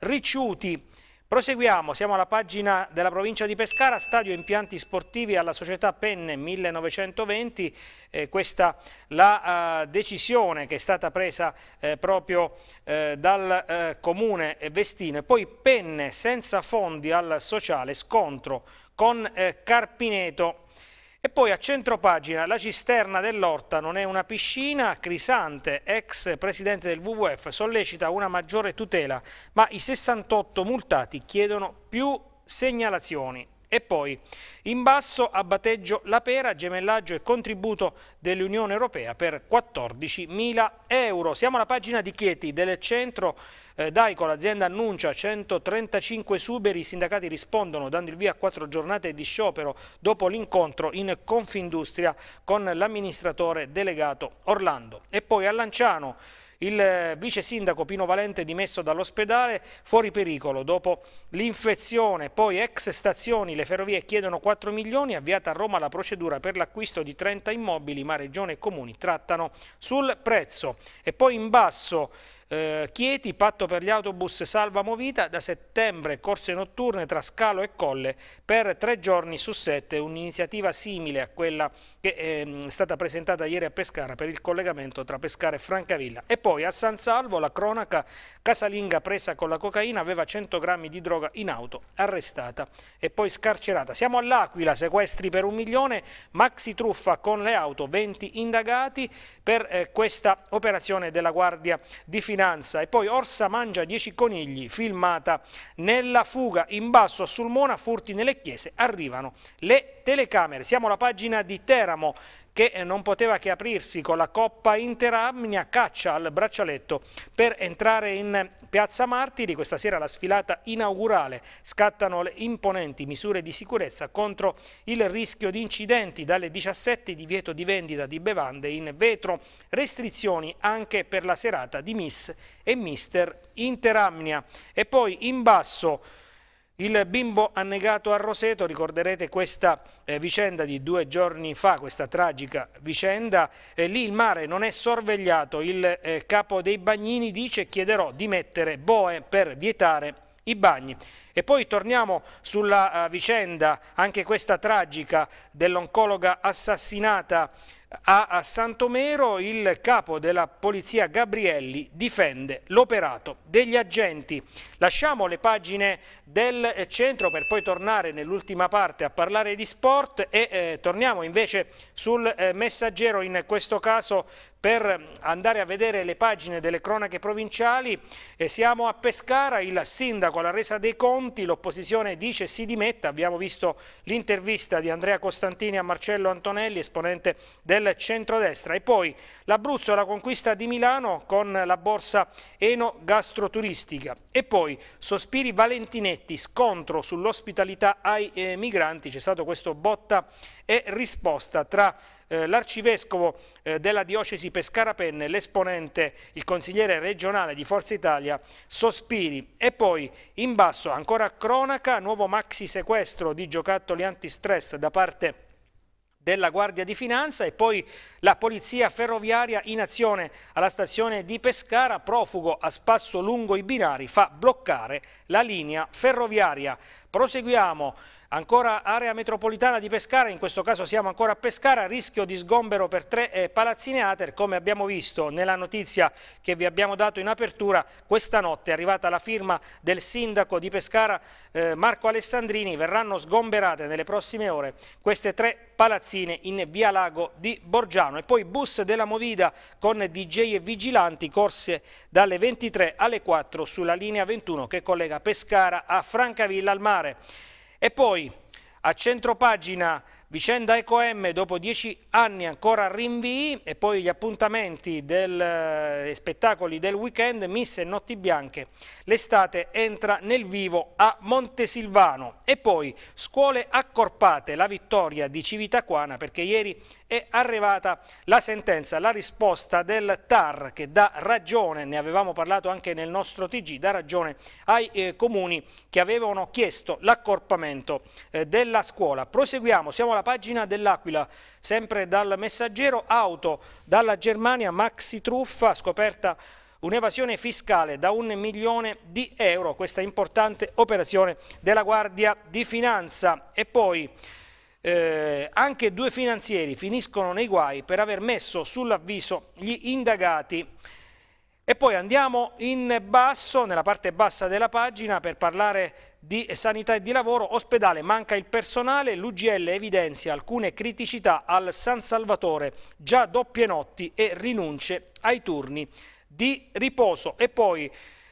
Ricciuti. Proseguiamo, siamo alla pagina della provincia di Pescara, stadio impianti sportivi alla società Penne 1920, eh, questa la eh, decisione che è stata presa eh, proprio eh, dal eh, comune Vestino e poi Penne senza fondi al sociale, scontro con eh, Carpineto. E poi a centro pagina la cisterna dell'Orta non è una piscina, Crisante, ex presidente del WWF, sollecita una maggiore tutela, ma i 68 multati chiedono più segnalazioni. E poi in basso a batteggio la pera, gemellaggio e contributo dell'Unione Europea per 14.000 euro. Siamo alla pagina di Chieti del centro eh, Daico, l'azienda annuncia 135 suberi, i sindacati rispondono dando il via a quattro giornate di sciopero dopo l'incontro in Confindustria con l'amministratore delegato Orlando. E poi a Lanciano il eh, vice sindaco Pino Valente dimesso dall'ospedale fuori pericolo dopo l'infezione, poi ex stazioni, le ferrovie chiedono 4 milioni, avviata a Roma la procedura per l'acquisto di 30 immobili, ma regione e comuni trattano sul prezzo. E poi in basso eh, Chieti, patto per gli autobus Salva Movita, da settembre corse notturne tra Scalo e Colle per tre giorni su sette, un'iniziativa simile a quella che ehm, è stata presentata ieri a Pescara per il collegamento tra Pescara e Francavilla. E poi a San Salvo la cronaca casalinga presa con la cocaina aveva 100 grammi di droga in auto, arrestata e poi scarcerata. Siamo all'Aquila, sequestri per un milione, maxi truffa con le auto, 20 indagati per eh, questa operazione della Guardia di Finanza finanza e poi Orsa mangia 10 conigli, filmata nella fuga in basso a Sulmona, furti nelle chiese, arrivano le telecamere. Siamo alla pagina di Teramo che eh, non poteva che aprirsi con la Coppa Interamnia, caccia al braccialetto per entrare in Piazza Martiri. Questa sera la sfilata inaugurale scattano le imponenti misure di sicurezza contro il rischio di incidenti. Dalle 17 divieto di vendita di bevande in vetro, restrizioni anche per la serata di Miss e Mister Interamnia. E poi in basso il bimbo annegato a Roseto, ricorderete questa eh, vicenda di due giorni fa, questa tragica vicenda, eh, lì il mare non è sorvegliato, il eh, capo dei bagnini dice chiederò di mettere boe per vietare i bagni. E poi torniamo sulla uh, vicenda, anche questa tragica, dell'oncologa assassinata a, Santomero il capo della polizia Gabrielli difende l'operato degli agenti. Lasciamo le pagine del centro per poi tornare nell'ultima parte a parlare di sport e eh, torniamo invece sul eh, messaggero in questo caso per ehm, andare a vedere le pagine delle cronache provinciali e eh, siamo a Pescara, il sindaco alla resa dei conti, l'opposizione dice si dimetta, abbiamo visto l'intervista di Andrea Costantini a Marcello Antonelli, esponente del centrodestra e poi l'Abruzzo alla conquista di Milano con la borsa enogastroturistica e poi sospiri valentinetti, scontro sull'ospitalità ai eh, migranti, c'è stato questo botta e risposta tra eh, l'arcivescovo eh, della diocesi Pescara-Penne, l'esponente, il consigliere regionale di Forza Italia, Sospiri. E poi in basso, ancora cronaca, nuovo maxi sequestro di giocattoli antistress da parte della Guardia di Finanza e poi la Polizia Ferroviaria in azione alla stazione di Pescara, profugo a spasso lungo i binari, fa bloccare la linea ferroviaria. Proseguiamo Ancora area metropolitana di Pescara, in questo caso siamo ancora a Pescara, rischio di sgombero per tre eh, palazzine Ater, come abbiamo visto nella notizia che vi abbiamo dato in apertura, questa notte è arrivata la firma del sindaco di Pescara eh, Marco Alessandrini, verranno sgomberate nelle prossime ore queste tre palazzine in via Lago di Borgiano e poi bus della Movida con DJ e vigilanti, corse dalle 23 alle 4 sulla linea 21 che collega Pescara a Francavilla al mare. E poi a centro pagina Vicenda EcoM dopo dieci anni ancora rinvii e poi gli appuntamenti dei eh, spettacoli del weekend, Miss e Notti Bianche. L'estate entra nel vivo a Montesilvano e poi scuole accorpate, la vittoria di Civitacuana perché ieri è arrivata la sentenza, la risposta del TAR che dà ragione, ne avevamo parlato anche nel nostro TG, dà ragione ai eh, comuni che avevano chiesto l'accorpamento eh, della scuola. Proseguiamo, siamo alla la pagina dell'Aquila, sempre dal messaggero auto dalla Germania maxi truffa scoperta un'evasione fiscale da un milione di euro, questa importante operazione della Guardia di Finanza. E poi eh, anche due finanzieri finiscono nei guai per aver messo sull'avviso gli indagati. E poi andiamo in basso, nella parte bassa della pagina, per parlare di di sanità e di lavoro, ospedale manca il personale, l'UGL evidenzia alcune criticità al San Salvatore, già doppie notti e rinunce ai turni di riposo. E poi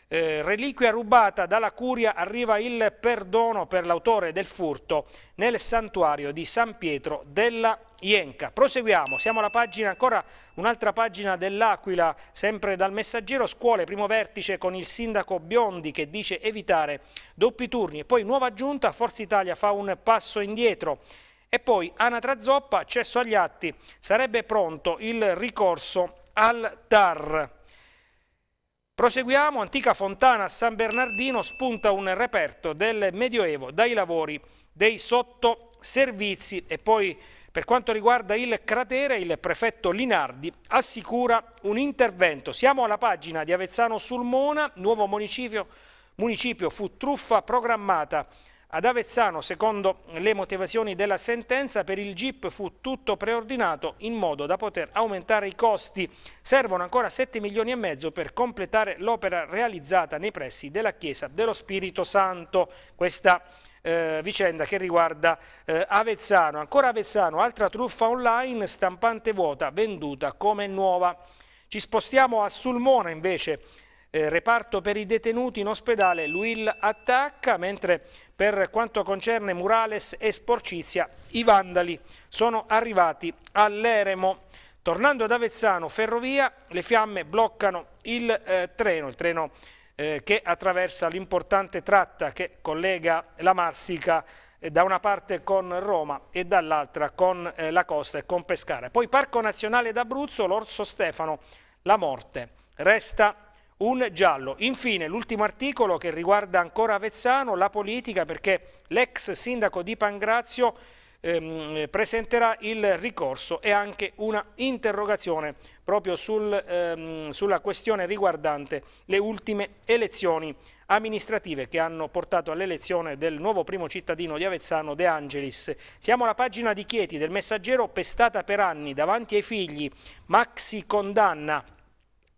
eh, reliquia rubata dalla curia arriva il perdono per l'autore del furto nel santuario di San Pietro della Ienca. Proseguiamo, siamo alla pagina, ancora un'altra pagina dell'Aquila, sempre dal messaggero, scuole, primo vertice con il sindaco Biondi che dice evitare doppi turni e poi nuova giunta, Forza Italia fa un passo indietro. E poi Anatra Zoppa, accesso agli atti, sarebbe pronto il ricorso al TAR. Proseguiamo, antica fontana a San Bernardino spunta un reperto del Medioevo dai lavori dei sottoservizi e poi per quanto riguarda il cratere il prefetto Linardi assicura un intervento. Siamo alla pagina di Avezzano Sulmona, nuovo municipio, municipio fu truffa programmata ad Avezzano, secondo le motivazioni della sentenza, per il GIP fu tutto preordinato in modo da poter aumentare i costi. Servono ancora 7 milioni e mezzo per completare l'opera realizzata nei pressi della Chiesa dello Spirito Santo. Questa eh, vicenda che riguarda eh, Avezzano. Ancora Avezzano, altra truffa online, stampante vuota, venduta come nuova. Ci spostiamo a Sulmona invece, eh, reparto per i detenuti in ospedale Luil attacca, mentre per quanto concerne Murales e Sporcizia i vandali sono arrivati all'Eremo. Tornando ad Avezzano, Ferrovia, le fiamme bloccano il eh, treno, il treno eh, che attraversa l'importante tratta che collega la Marsica eh, da una parte con Roma e dall'altra con eh, la costa e con Pescara. Poi Parco Nazionale d'Abruzzo, l'Orso Stefano, la morte. Resta un giallo. Infine l'ultimo articolo che riguarda ancora Avezzano, la politica, perché l'ex sindaco di Pangrazio ehm, presenterà il ricorso e anche una interrogazione proprio sul, ehm, sulla questione riguardante le ultime elezioni amministrative che hanno portato all'elezione del nuovo primo cittadino di Avezzano De Angelis. Siamo alla pagina di Chieti del messaggero pestata per anni davanti ai figli, Maxi condanna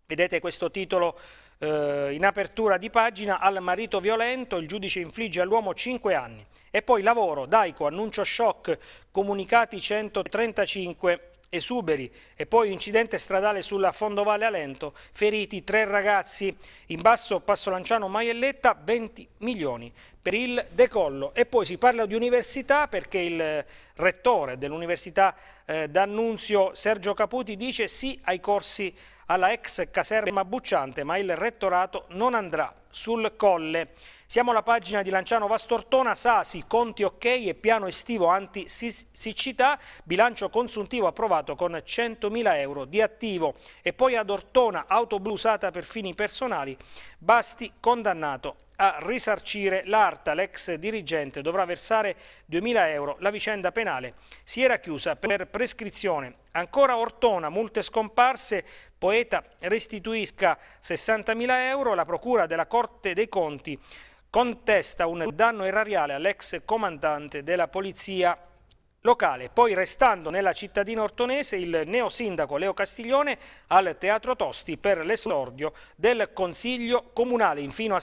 Vedete questo titolo eh, in apertura di pagina, al marito violento il giudice infligge all'uomo 5 anni. E poi lavoro, Daico, annuncio shock, comunicati 135 esuberi e poi incidente stradale sulla Fondovale Alento, feriti tre ragazzi. In basso Passo Lanciano Maielletta 20 milioni per il decollo. E poi si parla di università perché il rettore dell'università eh, d'Annunzio Sergio Caputi dice sì ai corsi alla ex caserma Bucciante, ma il rettorato non andrà sul colle. Siamo alla pagina di Lanciano Vastortona, Sasi, conti ok e piano estivo anti-siccità, bilancio consuntivo approvato con 100.000 euro di attivo. E poi ad Ortona, auto blu usata per fini personali, Basti condannato a risarcire l'ARTA, l'ex dirigente dovrà versare 2.000 euro. La vicenda penale si era chiusa per prescrizione. Ancora Ortona, multe scomparse, Poeta restituisca 60.000 euro, la Procura della Corte dei Conti contesta un danno erariale all'ex comandante della Polizia locale. Poi restando nella cittadina ortonese il neosindaco Leo Castiglione al Teatro Tosti per l'esordio del Consiglio Comunale. Infine a,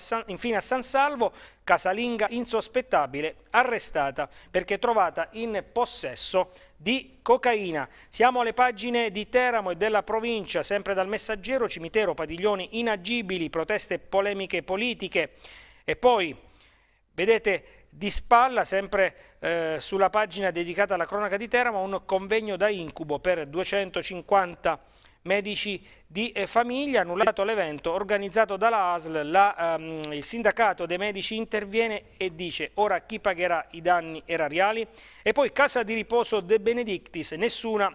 San, Salvo, casalinga insospettabile arrestata perché trovata in possesso di cocaina. Siamo alle pagine di Teramo e della provincia, sempre dal messaggero, cimitero, padiglioni inagibili, proteste polemiche politiche. E poi, vedete, di spalla, sempre eh, sulla pagina dedicata alla cronaca di Teramo, un convegno da incubo per 250 medici di eh, famiglia, annullato l'evento organizzato dalla ASL, la, um, il sindacato dei medici interviene e dice ora chi pagherà i danni erariali e poi casa di riposo De Benedictis, nessuna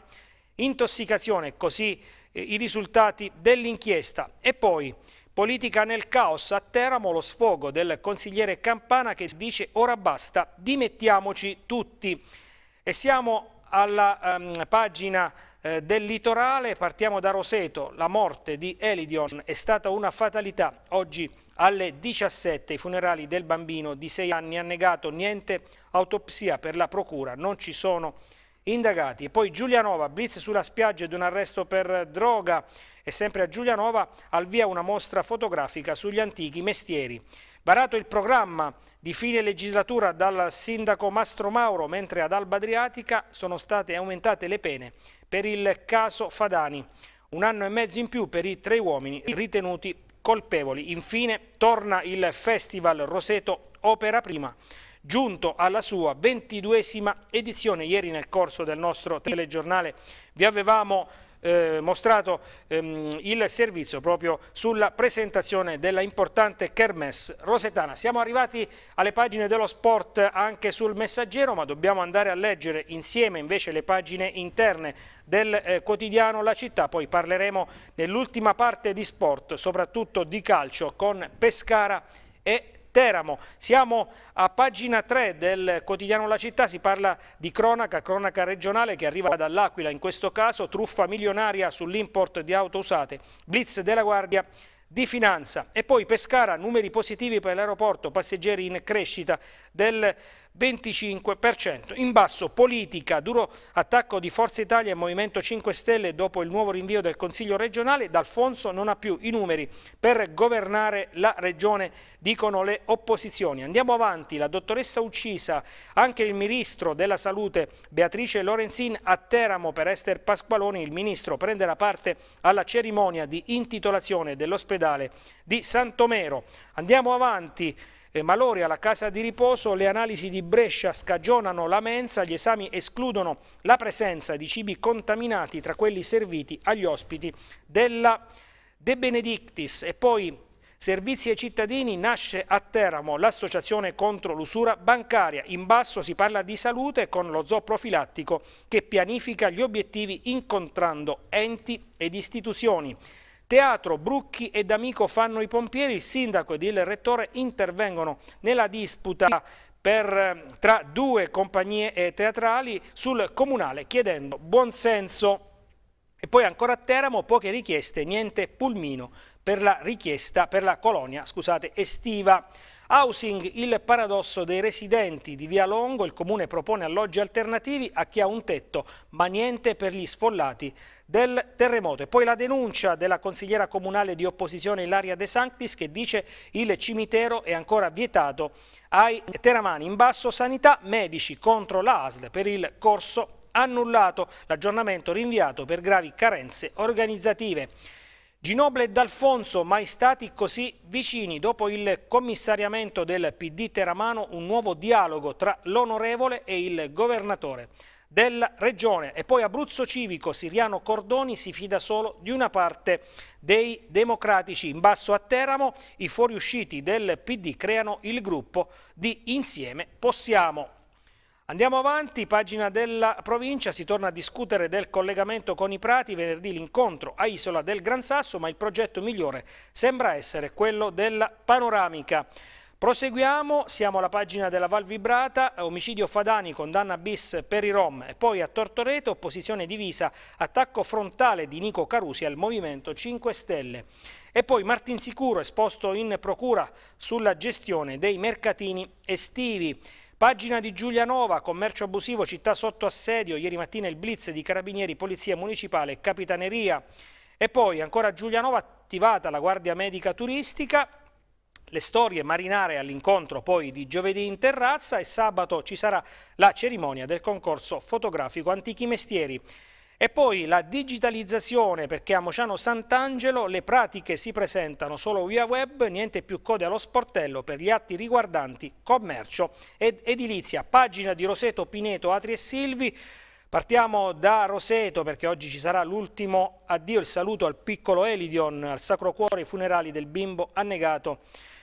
intossicazione, così eh, i risultati dell'inchiesta e poi Politica nel caos, a Teramo lo sfogo del consigliere Campana che dice ora basta, dimettiamoci tutti. E siamo alla ehm, pagina eh, del litorale, partiamo da Roseto, la morte di Elidion è stata una fatalità. Oggi alle 17 i funerali del bambino di 6 anni ha negato niente autopsia per la procura, non ci sono indagati. E poi Giulianova, blitz sulla spiaggia ed un arresto per droga e sempre a Giulianova al via una mostra fotografica sugli antichi mestieri. Barato il programma di fine legislatura dal sindaco Mastro Mauro, mentre ad Alba Adriatica sono state aumentate le pene per il caso Fadani. Un anno e mezzo in più per i tre uomini ritenuti colpevoli. Infine torna il Festival Roseto Opera Prima giunto alla sua ventiduesima edizione. Ieri nel corso del nostro telegiornale vi avevamo eh, mostrato ehm, il servizio proprio sulla presentazione della importante Kermesse Rosetana. Siamo arrivati alle pagine dello sport anche sul messaggero ma dobbiamo andare a leggere insieme invece le pagine interne del eh, quotidiano La Città, poi parleremo nell'ultima parte di sport, soprattutto di calcio con Pescara e Teramo. Siamo a pagina 3 del quotidiano La Città, si parla di cronaca, cronaca regionale che arriva dall'Aquila in questo caso, truffa milionaria sull'import di auto usate, blitz della Guardia di Finanza e poi Pescara, numeri positivi per l'aeroporto, passeggeri in crescita del 25%. In basso politica, duro attacco di Forza Italia e Movimento 5 Stelle dopo il nuovo rinvio del Consiglio regionale, D'Alfonso non ha più i numeri per governare la regione, dicono le opposizioni. Andiamo avanti, la dottoressa uccisa, anche il ministro della salute Beatrice Lorenzin a Teramo per Ester Pasqualoni, il ministro prenderà parte alla cerimonia di intitolazione dell'ospedale di Santomero. Andiamo avanti. Malori alla casa di riposo, le analisi di Brescia scagionano la mensa, gli esami escludono la presenza di cibi contaminati tra quelli serviti agli ospiti della De Benedictis e poi Servizi ai cittadini nasce a Teramo l'associazione contro l'usura bancaria. In basso si parla di salute con lo zoo profilattico che pianifica gli obiettivi incontrando enti ed istituzioni. Teatro, Brucchi ed Amico fanno i pompieri, il sindaco ed il rettore intervengono nella disputa per, eh, tra due compagnie eh, teatrali sul comunale chiedendo buonsenso. E poi ancora a Teramo poche richieste, niente pulmino per la richiesta per la colonia scusate, estiva. Housing, il paradosso dei residenti di Via Longo, il comune propone alloggi alternativi a chi ha un tetto, ma niente per gli sfollati del terremoto. E poi la denuncia della consigliera comunale di opposizione Ilaria De Sanctis che dice il cimitero è ancora vietato ai teramani. In basso sanità, medici contro l'ASL per il corso annullato, l'aggiornamento rinviato per gravi carenze organizzative. Ginoble e D'Alfonso mai stati così vicini. Dopo il commissariamento del PD Teramano un nuovo dialogo tra l'onorevole e il governatore della regione. E poi Abruzzo Civico, Siriano Cordoni si fida solo di una parte dei democratici. In basso a Teramo i fuoriusciti del PD creano il gruppo di Insieme Possiamo. Andiamo avanti, pagina della provincia, si torna a discutere del collegamento con i Prati, venerdì l'incontro a Isola del Gran Sasso, ma il progetto migliore sembra essere quello della panoramica. Proseguiamo, siamo alla pagina della Val Vibrata, omicidio Fadani, condanna bis per i Rom e poi a Tortoreto, opposizione divisa, attacco frontale di Nico Carusi al Movimento 5 Stelle. E poi Martin Sicuro esposto in procura sulla gestione dei mercatini estivi. Pagina di Giulianova, commercio abusivo, città sotto assedio, ieri mattina il blitz di carabinieri, polizia municipale e capitaneria. E poi ancora Giulianova attivata la guardia medica turistica, le storie marinare all'incontro poi di giovedì in terrazza e sabato ci sarà la cerimonia del concorso fotografico Antichi Mestieri. E poi la digitalizzazione, perché a Mociano Sant'Angelo le pratiche si presentano solo via web, niente più code allo sportello per gli atti riguardanti commercio ed edilizia. Pagina di Roseto, Pineto, Atri e Silvi. Partiamo da Roseto perché oggi ci sarà l'ultimo addio, il saluto al piccolo Elidion, al Sacro Cuore, i funerali del bimbo annegato.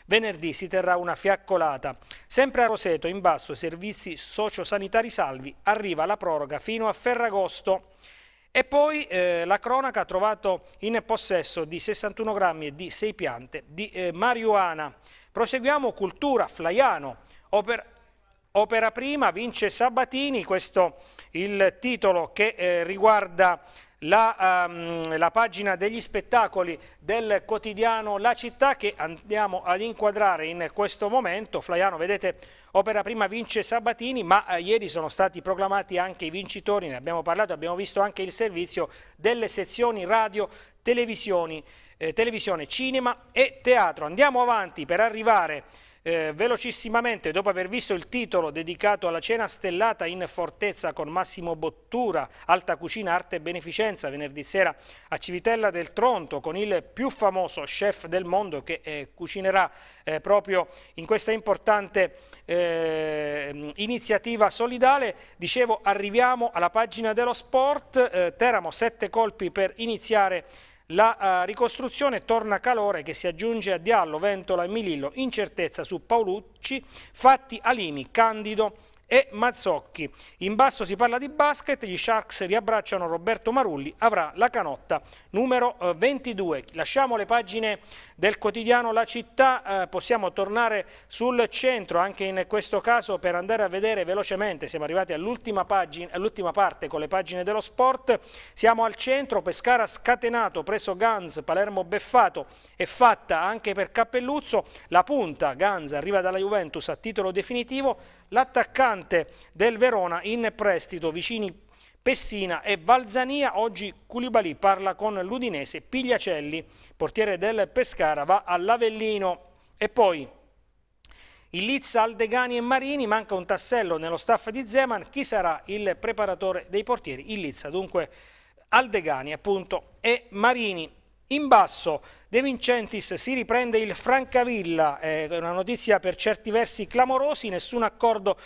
Venerdì si terrà una fiaccolata. Sempre a Roseto, in basso, servizi sociosanitari salvi, arriva la proroga fino a Ferragosto. E poi eh, la cronaca ha trovato in possesso di 61 grammi e di 6 piante di eh, marijuana. Proseguiamo cultura, Flaiano, opera, opera prima, vince Sabatini, questo il titolo che eh, riguarda la, um, la pagina degli spettacoli del quotidiano La Città che andiamo ad inquadrare in questo momento. Flaiano, vedete, opera prima vince Sabatini, ma eh, ieri sono stati proclamati anche i vincitori, ne abbiamo parlato, abbiamo visto anche il servizio delle sezioni radio, televisione, eh, televisione cinema e teatro. Andiamo avanti per arrivare eh, velocissimamente dopo aver visto il titolo dedicato alla cena stellata in Fortezza con Massimo Bottura, Alta Cucina, Arte e Beneficenza, venerdì sera a Civitella del Tronto con il più famoso chef del mondo che eh, cucinerà eh, proprio in questa importante eh, iniziativa solidale. Dicevo, arriviamo alla pagina dello sport, eh, Teramo sette colpi per iniziare la uh, ricostruzione torna calore che si aggiunge a Diallo, Ventola e Milillo, incertezza su Paolucci, fatti Alimi, Candido e Mazzocchi. In basso si parla di basket, gli Sharks riabbracciano Roberto Marulli, avrà la canotta numero 22. Eh, Lasciamo le pagine del quotidiano La Città, eh, possiamo tornare sul centro anche in questo caso per andare a vedere velocemente, siamo arrivati all'ultima all parte con le pagine dello sport, siamo al centro, Pescara scatenato, presso Gans, Palermo beffato, è fatta anche per Cappelluzzo, la punta Gans arriva dalla Juventus a titolo definitivo, l'attaccante attaccante del Verona in prestito vicini Pessina e Valzania, oggi Culibali parla con l'Udinese, Pigliacelli, portiere del Pescara, va all'Avellino e poi il Lizza, Aldegani e Marini, manca un tassello nello staff di Zeman, chi sarà il preparatore dei portieri? Il Lizza, dunque Aldegani appunto e Marini. In basso De Vincentis si riprende il Francavilla, eh, è una notizia per certi versi clamorosi, nessun accordo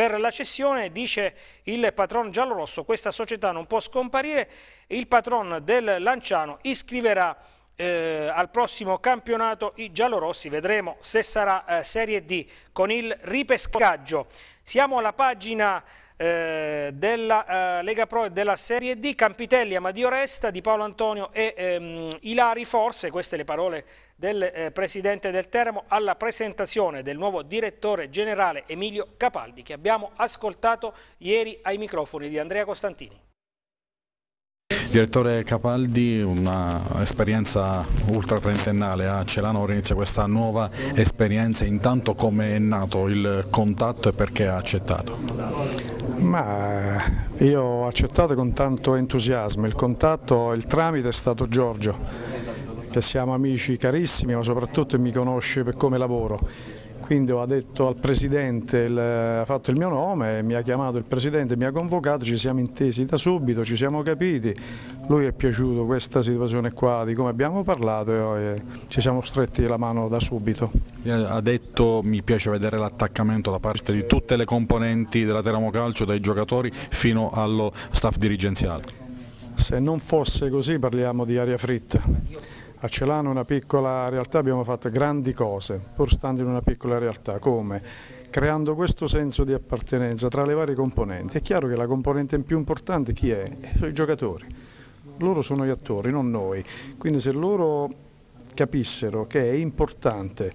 per la cessione, dice il patron giallorosso, questa società non può scomparire, il patron del Lanciano iscriverà eh, al prossimo campionato i giallorossi, vedremo se sarà eh, Serie D con il ripescaggio. Siamo alla pagina eh, della eh, Lega Pro e della Serie D, Campitelli, Amadio Resta, Di Paolo Antonio e ehm, Ilari Forse, queste le parole del eh, Presidente del Teramo alla presentazione del nuovo Direttore Generale Emilio Capaldi che abbiamo ascoltato ieri ai microfoni di Andrea Costantini. Direttore Capaldi, un'esperienza ultra trentennale a Celanoro inizia questa nuova esperienza, intanto come è nato il contatto e perché ha accettato? Ma io ho accettato con tanto entusiasmo, il contatto, il tramite è stato Giorgio, che siamo amici carissimi ma soprattutto mi conosce per come lavoro quindi ho detto al Presidente, il, ha fatto il mio nome, mi ha chiamato il Presidente, mi ha convocato, ci siamo intesi da subito, ci siamo capiti, lui è piaciuto questa situazione qua di come abbiamo parlato e eh, ci siamo stretti la mano da subito. Ha detto mi piace vedere l'attaccamento da parte di tutte le componenti della Teramo Calcio, dai giocatori fino allo staff dirigenziale. Se non fosse così parliamo di aria fritta a Celano, una piccola realtà, abbiamo fatto grandi cose, pur stando in una piccola realtà, come? Creando questo senso di appartenenza tra le varie componenti. È chiaro che la componente più importante chi è? Eh, sono i giocatori. Loro sono gli attori, non noi. Quindi se loro capissero che è importante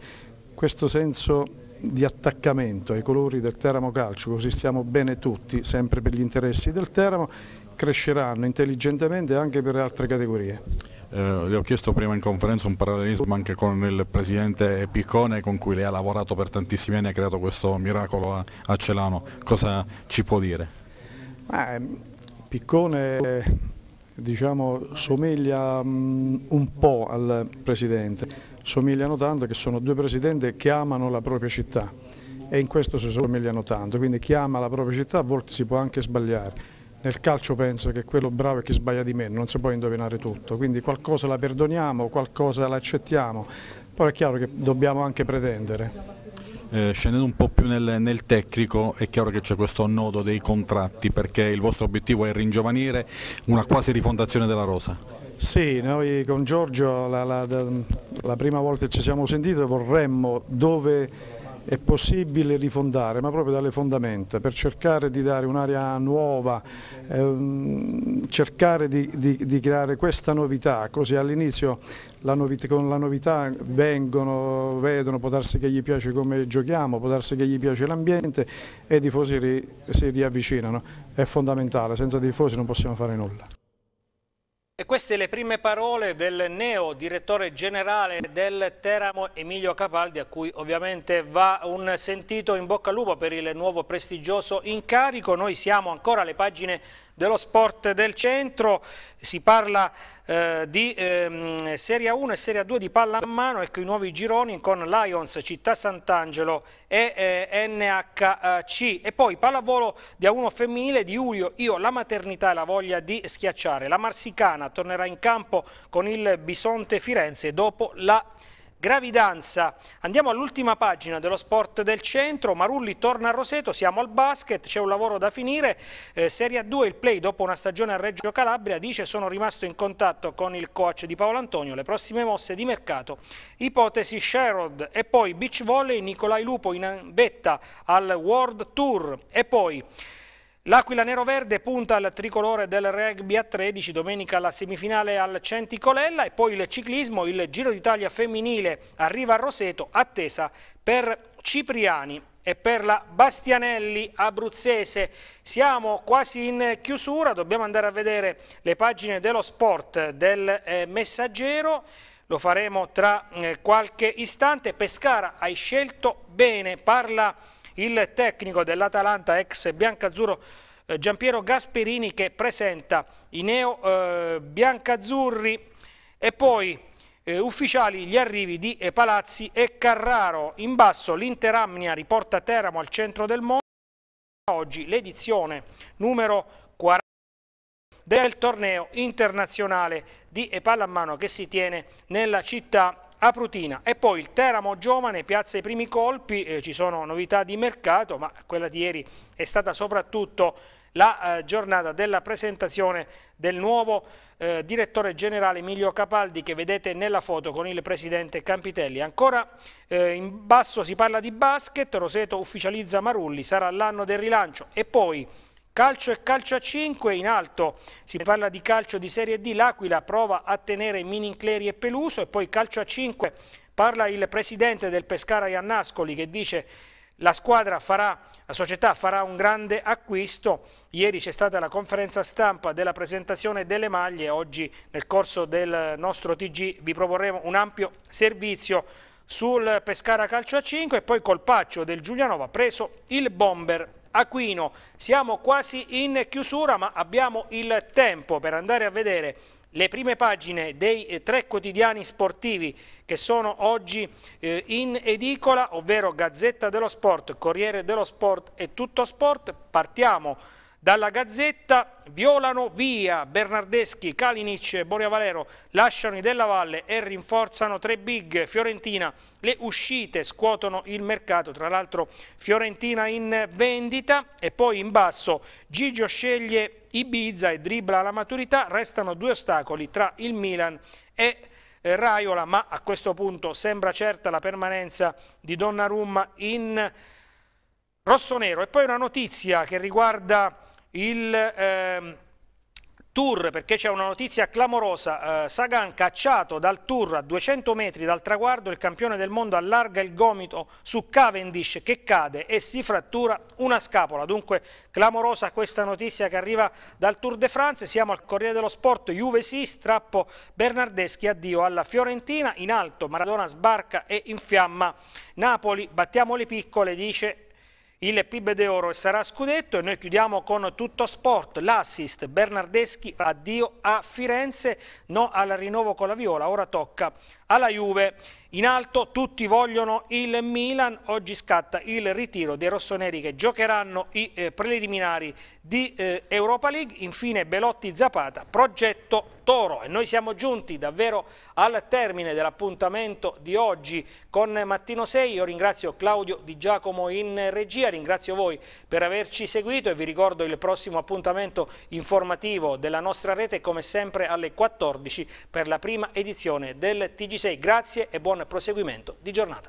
questo senso di attaccamento ai colori del Teramo Calcio, così stiamo bene tutti, sempre per gli interessi del Teramo, cresceranno intelligentemente anche per altre categorie eh, le ho chiesto prima in conferenza un parallelismo anche con il presidente Piccone con cui lei ha lavorato per tantissimi anni e ha creato questo miracolo a, a Celano, cosa ci può dire? Eh, Piccone diciamo, somiglia um, un po' al presidente, somigliano tanto che sono due presidenti che amano la propria città e in questo si somigliano tanto, quindi chi ama la propria città a volte si può anche sbagliare nel calcio penso che quello bravo è chi sbaglia di meno, non si può indovinare tutto, quindi qualcosa la perdoniamo, qualcosa la accettiamo, poi è chiaro che dobbiamo anche pretendere. Eh, scendendo un po' più nel, nel tecnico è chiaro che c'è questo nodo dei contratti perché il vostro obiettivo è ringiovanire una quasi rifondazione della rosa. Sì, noi con Giorgio la, la, la prima volta che ci siamo sentiti vorremmo dove è possibile rifondare, ma proprio dalle fondamenta, per cercare di dare un'area nuova, ehm, cercare di, di, di, creare questa novità, così all'inizio con la novità vengono, vedono, può darsi che gli piace come giochiamo, può darsi che gli piace l'ambiente e i tifosi ri, si riavvicinano, è fondamentale, senza tifosi non possiamo fare nulla queste le prime parole del neo direttore generale del Teramo Emilio Capaldi a cui ovviamente va un sentito in bocca al lupo per il nuovo prestigioso incarico. Noi siamo ancora alle pagine dello sport del centro, si parla eh, di ehm, Serie 1 e Serie 2 di pallamano, ecco i nuovi gironi con Lions, Città Sant'Angelo e eh, NHC e poi pallavolo di A1 femminile di Julio, io la maternità e la voglia di schiacciare, la Marsicana tornerà in campo con il Bisonte Firenze dopo la gravidanza. Andiamo all'ultima pagina dello sport del centro, Marulli torna a Roseto, siamo al basket, c'è un lavoro da finire, eh, Serie A2 il play dopo una stagione a Reggio Calabria dice sono rimasto in contatto con il coach di Paolo Antonio, le prossime mosse di mercato, ipotesi Sherrod e poi beach volley, Nicolai Lupo in vetta al World Tour e poi... L'Aquila Nero-Verde punta al tricolore del rugby a 13, domenica la semifinale al Centicolella e poi il ciclismo, il Giro d'Italia femminile arriva a Roseto, attesa per Cipriani e per la Bastianelli abruzzese. Siamo quasi in chiusura, dobbiamo andare a vedere le pagine dello sport del eh, Messaggero. Lo faremo tra eh, qualche istante. Pescara, hai scelto bene, parla il tecnico dell'Atalanta ex biancazzurro eh, Giampiero Gasperini che presenta i neo eh, biancazzurri e poi eh, ufficiali gli arrivi di eh, Palazzi e Carraro. In basso l'Interamnia riporta Teramo al centro del mondo. Oggi l'edizione numero 40 del torneo internazionale di eh, pallamano che si tiene nella città Aprutina e poi il Teramo Giovane piazza i primi colpi, eh, ci sono novità di mercato ma quella di ieri è stata soprattutto la eh, giornata della presentazione del nuovo eh, direttore generale Emilio Capaldi che vedete nella foto con il presidente Campitelli. Ancora eh, in basso si parla di basket, Roseto ufficializza Marulli, sarà l'anno del rilancio e poi Calcio e calcio a 5 in alto, si parla di calcio di Serie D, l'Aquila prova a tenere Minincleri e Peluso e poi calcio a 5 parla il presidente del Pescara Iannascoli che dice la squadra farà, la società farà un grande acquisto, ieri c'è stata la conferenza stampa della presentazione delle maglie, oggi nel corso del nostro TG vi proporremo un ampio servizio sul Pescara Calcio a 5 e poi colpaccio del Giulianova preso il bomber Aquino. Siamo quasi in chiusura ma abbiamo il tempo per andare a vedere le prime pagine dei eh, tre quotidiani sportivi che sono oggi eh, in edicola, ovvero Gazzetta dello Sport, Corriere dello Sport e Tutto Sport. Partiamo dalla Gazzetta violano via Bernardeschi, Kalinic, Boria Valero, lasciano i Della Valle e rinforzano tre big. Fiorentina, le uscite scuotono il mercato, tra l'altro Fiorentina in vendita e poi in basso Gigio sceglie Ibiza e dribbla la maturità, restano due ostacoli tra il Milan e eh, Raiola, ma a questo punto sembra certa la permanenza di Donnarumma in rosso-nero. E poi una notizia che riguarda il eh, Tour, perché c'è una notizia clamorosa, eh, Sagan cacciato dal Tour a 200 metri dal traguardo, il campione del mondo allarga il gomito su Cavendish che cade e si frattura una scapola, dunque clamorosa questa notizia che arriva dal Tour de France, siamo al Corriere dello Sport, Juve sì, strappo Bernardeschi, addio alla Fiorentina, in alto Maradona sbarca e infiamma Napoli, battiamo le piccole, dice il PIB de d'Oro sarà scudetto e noi chiudiamo con tutto sport, l'assist Bernardeschi addio a Firenze, no al rinnovo con la Viola, ora tocca alla Juve. In alto tutti vogliono il Milan, oggi scatta il ritiro dei rossoneri che giocheranno i eh, preliminari di eh, Europa League, infine Belotti Zapata, progetto Toro e noi siamo giunti davvero al termine dell'appuntamento di oggi con Mattino 6, io ringrazio Claudio Di Giacomo in regia, ringrazio voi per averci seguito e vi ricordo il prossimo appuntamento informativo della nostra rete come sempre alle 14 per la prima edizione del TG Grazie e buon proseguimento di giornata.